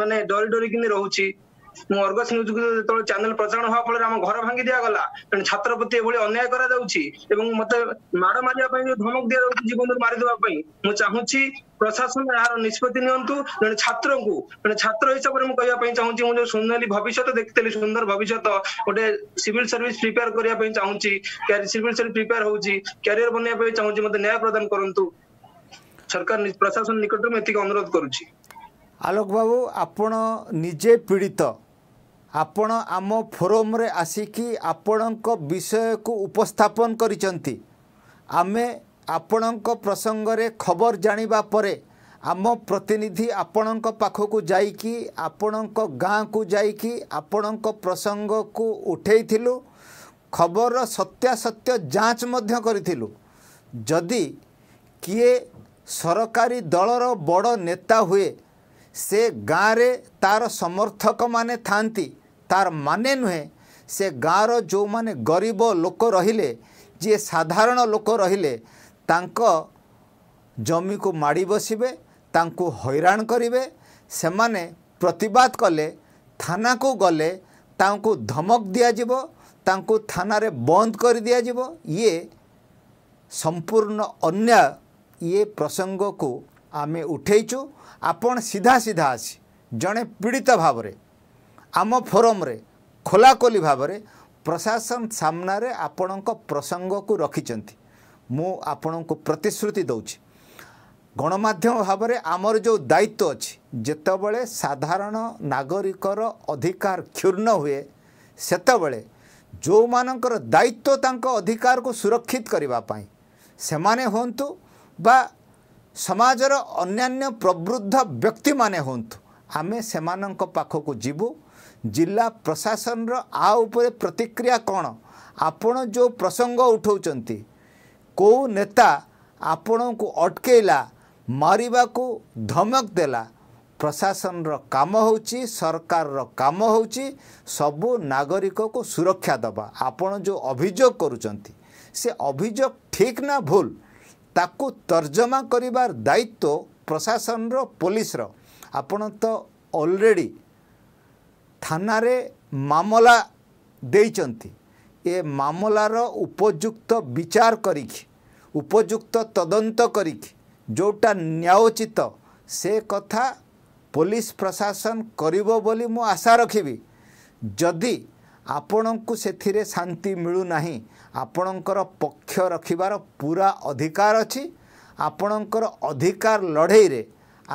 ମାନେ ଡରି ଡରିକିନି ରହୁଛି ମୁଁ ଅର୍ଗସ ନ୍ୟୁଜକୁ ଯେତେବେଳେ ଚ୍ୟାନେଲ ପ୍ରଚାରଣ ହେବା ଫଳରେ ଆମ ଘର ଭାଙ୍ଗି ଦିଆଗଲା ତେଣୁ ଛାତ୍ର ପ୍ରତି ଏଭଳି ଅନ୍ୟାୟ କରାଯାଉଛି ଏବଂ ମତେ ମାଡ ମାରିବା ପାଇଁ ଯୋଉ ଧମକ ଦିଆଯାଉଛି ଜୀବନରୁ ମାରିଦେବା ପାଇଁ ମୁଁ ଚାହୁଁଛି ପ୍ରଶାସନ ଏହାର ନିଷ୍ପତ୍ତି ନିଅନ୍ତୁ ଜଣେ ଛାତ୍ରଙ୍କୁ ଜଣେ ଛାତ୍ର ହିସାବରେ ମୁଁ କହିବା ପାଇଁ ଚାହୁଁଛି ମୁଁ ଯୋଉ ସୁନ୍ଦର ଭବିଷ୍ୟତ ଦେଖିଥିଲି ସୁନ୍ଦର ଭବିଷ୍ୟତ ଗୋଟେ ସିଭିଲ ସର୍ଭିସ ପ୍ରିପେୟାର କରିବା ପାଇଁ ଚାହୁଁଛି ସିଭିଲ ସର୍ଭିସ ପ୍ରିପେୟାର ହଉଛି କ୍ୟାରିୟର ବନେଇବା ପାଇଁ ଚାହୁଁଛି ମତେ ନ୍ୟାୟ ପ୍ରଦାନ କରନ୍ତୁ ସରକାର ପ୍ରଶାସନ ନିକଟରୁ ମୁଁ ଏତିକି ଅନୁରୋଧ କରୁଛି ଆଲୋକ ବାବୁ ଆପଣ ନିଜେ ପୀଡ଼ିତ ଆପଣ ଆମ ଫୋରମ୍ରେ ଆସିକି ଆପଣଙ୍କ ବିଷୟକୁ ଉପସ୍ଥାପନ କରିଛନ୍ତି ଆମେ ଆପଣଙ୍କ ପ୍ରସଙ୍ଗରେ ଖବର ଜାଣିବା ପରେ ଆମ ପ୍ରତିନିଧି ଆପଣଙ୍କ ପାଖକୁ ଯାଇକି ଆପଣଙ୍କ ଗାଁକୁ ଯାଇକି ଆପଣଙ୍କ ପ୍ରସଙ୍ଗକୁ ଉଠେଇଥିଲୁ ଖବରର ସତ୍ୟାସତ୍ୟ ଯାଞ୍ଚ ମଧ୍ୟ କରିଥିଲୁ ଯଦି କିଏ ସରକାରୀ ଦଳର ବଡ଼ ନେତା ହୁଏ ସେ ଗାଁରେ ତା'ର ସମର୍ଥକମାନେ ଥାଆନ୍ତି ତାର ମାନେ ନୁହେଁ ସେ ଗାଁର ଯେଉଁମାନେ ଗରିବ ଲୋକ ରହିଲେ ଯିଏ ସାଧାରଣ ଲୋକ ରହିଲେ ତାଙ୍କ ଜମିକୁ ମାଡ଼ି ବସିବେ ତାଙ୍କୁ ହଇରାଣ କରିବେ ସେମାନେ ପ୍ରତିବାଦ କଲେ ଥାନାକୁ ଗଲେ ତାଙ୍କୁ ଧମକ ଦିଆଯିବ ତାଙ୍କୁ ଥାନାରେ ବନ୍ଦ କରି ଦିଆଯିବ ଇଏ ସମ୍ପୂର୍ଣ୍ଣ ଅନ୍ୟାୟ ଇଏ ପ୍ରସଙ୍ଗକୁ ଆମେ ଉଠେଇଛୁ ଆପଣ ସିଧା ସିଧା ଆସି ଜଣେ ପୀଡ଼ିତ ଭାବରେ ଆମ ଫୋରମରେ ଖୋଲାଖୋଲି ଭାବରେ ପ୍ରଶାସନ ସାମ୍ନାରେ ଆପଣଙ୍କ ପ୍ରସଙ୍ଗକୁ ରଖିଛନ୍ତି ମୁଁ ଆପଣଙ୍କୁ ପ୍ରତିଶ୍ରୁତି ଦେଉଛି ଗଣମାଧ୍ୟମ ଭାବରେ ଆମର ଯେଉଁ ଦାୟିତ୍ୱ ଅଛି ଯେତେବେଳେ ସାଧାରଣ ନାଗରିକର ଅଧିକାର କ୍ଷୁର୍ଣ୍ଣ ହୁଏ ସେତେବେଳେ ଯେଉଁମାନଙ୍କର ଦାୟିତ୍ୱ ତାଙ୍କ ଅଧିକାରକୁ ସୁରକ୍ଷିତ କରିବା ପାଇଁ ସେମାନେ ହୁଅନ୍ତୁ ବା ସମାଜର ଅନ୍ୟାନ୍ୟ ପ୍ରବୃଦ୍ଧ ବ୍ୟକ୍ତିମାନେ ହୁଅନ୍ତୁ ଆମେ ସେମାନଙ୍କ ପାଖକୁ ଯିବୁ ଜିଲ୍ଲା ପ୍ରଶାସନର ଆ ଉପରେ ପ୍ରତିକ୍ରିୟା କ'ଣ ଆପଣ ଯେଉଁ ପ୍ରସଙ୍ଗ ଉଠାଉଛନ୍ତି କେଉଁ ନେତା ଆପଣଙ୍କୁ ଅଟକେଇଲା ମାରିବାକୁ ଧମକ ଦେଲା ପ୍ରଶାସନର କାମ ହେଉଛି ସରକାରର କାମ ହେଉଛି ସବୁ ନାଗରିକକୁ ସୁରକ୍ଷା ଦେବା ଆପଣ ଯେଉଁ ଅଭିଯୋଗ କରୁଛନ୍ତି ସେ ଅଭିଯୋଗ ଠିକ୍ ନା ଭୁଲ ତାକୁ ତର୍ଜମା କରିବାର ଦାୟିତ୍ୱ ପ୍ରଶାସନର ପୋଲିସର ଆପଣ ତ ଅଲରେଡ଼ି ଥାନାରେ ମାମଲା ଦେଇଛନ୍ତି ଏ ମାମଲାର ଉପଯୁକ୍ତ ବିଚାର କରିକି ଉପଯୁକ୍ତ ତଦନ୍ତ କରିକି ଯେଉଁଟା ନ୍ୟାୟୋଚିତ ସେ କଥା ପୋଲିସ ପ୍ରଶାସନ କରିବ ବୋଲି ମୁଁ ଆଶା ରଖିବି ଯଦି ଆପଣଙ୍କୁ ସେଥିରେ ଶାନ୍ତି ମିଳୁନାହିଁ ଆପଣଙ୍କର ପକ୍ଷ ରଖିବାର ପୁରା ଅଧିକାର ଅଛି ଆପଣଙ୍କର ଅଧିକାର ଲଢ଼େଇରେ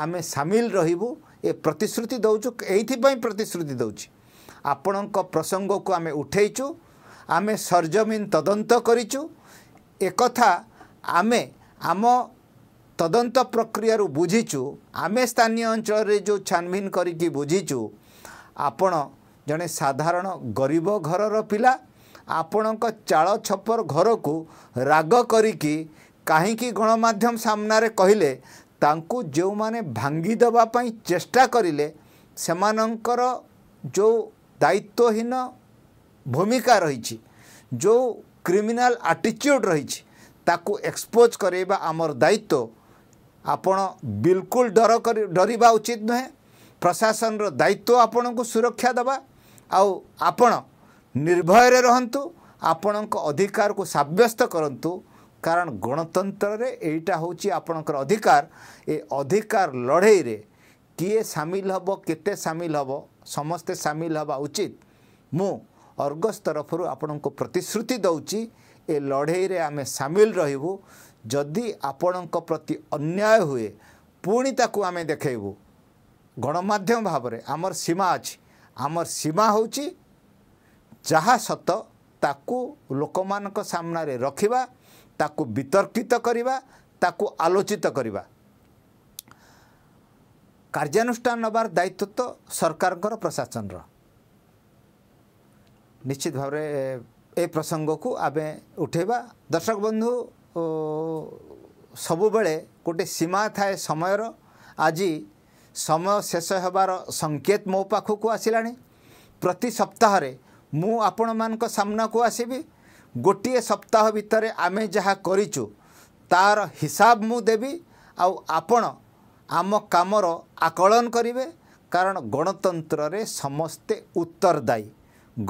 ଆମେ ସାମିଲ ରହିବୁ ଏ ପ୍ରତିଶ୍ରୁତି ଦେଉଛୁ ଏଇଥିପାଇଁ ପ୍ରତିଶ୍ରୁତି ଦେଉଛି ଆପଣଙ୍କ ପ୍ରସଙ୍ଗକୁ ଆମେ ଉଠେଇଛୁ ଆମେ ସରଜମିନ ତଦନ୍ତ କରିଛୁ ଏକଥା ଆମେ ଆମ ତଦନ୍ତ ପ୍ରକ୍ରିୟାରୁ ବୁଝିଛୁ ଆମେ ସ୍ଥାନୀୟ ଅଞ୍ଚଳରେ ଯେଉଁ ଛାନଭିନ କରିକି ବୁଝିଛୁ ଆପଣ ଜଣେ ସାଧାରଣ ଗରିବ ଘରର ପିଲା ଆପଣଙ୍କ ଚାଳ ଛପର ଘରକୁ ରାଗ କରିକି କାହିଁକି ଗଣମାଧ୍ୟମ ସାମ୍ନାରେ କହିଲେ ତାଙ୍କୁ ଯେଉଁମାନେ ଭାଙ୍ଗି ଦେବା ପାଇଁ ଚେଷ୍ଟା କରିଲେ ସେମାନଙ୍କର ଯେଉଁ ଦାୟିତ୍ୱହୀନ ଭୂମିକା ରହିଛି ଯେଉଁ କ୍ରିମିନାଲ ଆଟିଚ୍ୟୁଡ଼ ରହିଛି ତାକୁ ଏକ୍ସପୋଜ୍ କରାଇବା ଆମର ଦାୟିତ୍ୱ ଆପଣ ବିଲକୁଲ ଡର କରି ଡରିବା ଉଚିତ ନୁହେଁ ପ୍ରଶାସନର ଦାୟିତ୍ୱ ଆପଣଙ୍କୁ ସୁରକ୍ଷା ଦେବା ଆଉ ଆପଣ ନିର୍ଭୟରେ ରହନ୍ତୁ ଆପଣଙ୍କ ଅଧିକାରକୁ ସାବ୍ୟସ୍ତ କରନ୍ତୁ କାରଣ ଗଣତନ୍ତ୍ରରେ ଏଇଟା ହେଉଛି ଆପଣଙ୍କର ଅଧିକାର ଏ ଅଧିକାର ଲଢ଼େଇରେ କିଏ ସାମିଲ ହେବ କେତେ ସାମିଲ ହେବ ସମସ୍ତେ ସାମିଲ ହେବା ଉଚିତ ମୁଁ ଅର୍ଗସ୍ ତରଫରୁ ଆପଣଙ୍କୁ ପ୍ରତିଶ୍ରୁତି ଦେଉଛି ଏ ଲଢ଼େଇରେ ଆମେ ସାମିଲ ରହିବୁ ଯଦି ଆପଣଙ୍କ ପ୍ରତି ଅନ୍ୟାୟ ହୁଏ ପୁଣି ତାକୁ ଆମେ ଦେଖେଇବୁ ଗଣମାଧ୍ୟମ ଭାବରେ ଆମର ସୀମା ଅଛି ଆମର ସୀମା ହେଉଛି ଯାହା ସତ ତାକୁ ଲୋକମାନଙ୍କ ସାମ୍ନାରେ ରଖିବା ତାକୁ ବିତର୍କିତ କରିବା ତାକୁ ଆଲୋଚିତ କରିବା କାର୍ଯ୍ୟାନୁଷ୍ଠାନ ନେବାର ଦାୟିତ୍ୱ ତ ସରକାରଙ୍କର ପ୍ରଶାସନର ନିଶ୍ଚିତ ଭାବରେ ଏ ପ୍ରସଙ୍ଗକୁ ଆମେ ଉଠାଇବା ଦର୍ଶକ ବନ୍ଧୁ ସବୁବେଳେ ଗୋଟେ ସୀମା ଥାଏ ସମୟର ଆଜି ସମୟ ଶେଷ ହେବାର ସଙ୍କେତ ମୋ ପାଖକୁ ଆସିଲାଣି ପ୍ରତି ସପ୍ତାହରେ ମୁଁ ଆପଣମାନଙ୍କ ସାମ୍ନାକୁ ଆସିବି ଗୋଟିଏ ସପ୍ତାହ ଭିତରେ ଆମେ ଯାହା କରିଛୁ ତାର ହିସାବ ମୁଁ ଦେବି ଆଉ ଆପଣ ଆମ କାମର ଆକଳନ କରିବେ କାରଣ ଗଣତନ୍ତ୍ରରେ ସମସ୍ତେ ଉତ୍ତରଦାୟୀ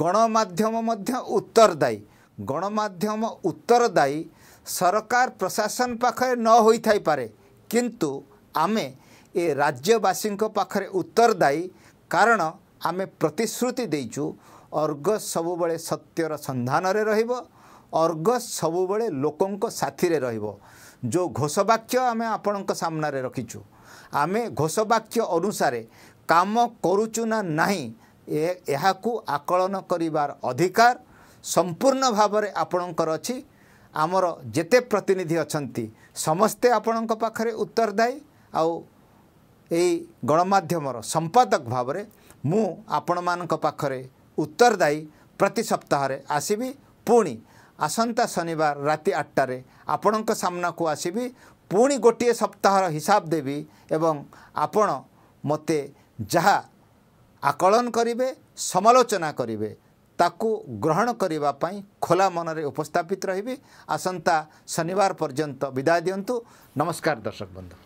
ଗଣମାଧ୍ୟମ ମଧ୍ୟ ଉତ୍ତରଦାୟୀ ଗଣମାଧ୍ୟମ ଉତ୍ତରଦାୟୀ ସରକାର ପ୍ରଶାସନ ପାଖରେ ନ ହୋଇଥାଇପାରେ କିନ୍ତୁ ଆମେ ଏ ରାଜ୍ୟବାସୀଙ୍କ ପାଖରେ ଉତ୍ତରଦାୟୀ କାରଣ ଆମେ ପ୍ରତିଶ୍ରୁତି ଦେଇଛୁ ଅର୍ଗ ସବୁବେଳେ ସତ୍ୟର ସନ୍ଧାନରେ ରହିବ ଅର୍ଗସ୍ ସବୁବେଳେ ଲୋକଙ୍କ ସାଥିରେ ରହିବ ଯେଉଁ ଘୋଷବାକ୍ୟ ଆମେ ଆପଣଙ୍କ ସାମ୍ନାରେ ରଖିଛୁ ଆମେ ଘୋଷବାକ୍ୟ ଅନୁସାରେ କାମ କରୁଛୁ ନା ନାହିଁ ଏହାକୁ ଆକଳନ କରିବାର ଅଧିକାର ସମ୍ପୂର୍ଣ୍ଣ ଭାବରେ ଆପଣଙ୍କର ଅଛି ଆମର ଯେତେ ପ୍ରତିନିଧି ଅଛନ୍ତି ସମସ୍ତେ ଆପଣଙ୍କ ପାଖରେ ଉତ୍ତରଦାୟୀ ଆଉ ଏଇ ଗଣମାଧ୍ୟମର ସମ୍ପାଦକ ଭାବରେ ମୁଁ ଆପଣମାନଙ୍କ ପାଖରେ ଉତ୍ତରଦାୟୀ ପ୍ରତି ସପ୍ତାହରେ ଆସିବି ପୁଣି ଆସନ୍ତା ଶନିବାର ରାତି ଆଠଟାରେ ଆପଣଙ୍କ ସାମ୍ନାକୁ ଆସିବି ପୁଣି ଗୋଟିଏ ସପ୍ତାହର ହିସାବ ଦେବି ଏବଂ ଆପଣ ମୋତେ ଯାହା ଆକଳନ କରିବେ ସମାଲୋଚନା କରିବେ ତାକୁ ଗ୍ରହଣ କରିବା ପାଇଁ ଖୋଲା ମନରେ ଉପସ୍ଥାପିତ ରହିବି ଆସନ୍ତା ଶନିବାର ପର୍ଯ୍ୟନ୍ତ ବିଦାୟ ଦିଅନ୍ତୁ ନମସ୍କାର ଦର୍ଶକ ବନ୍ଧୁ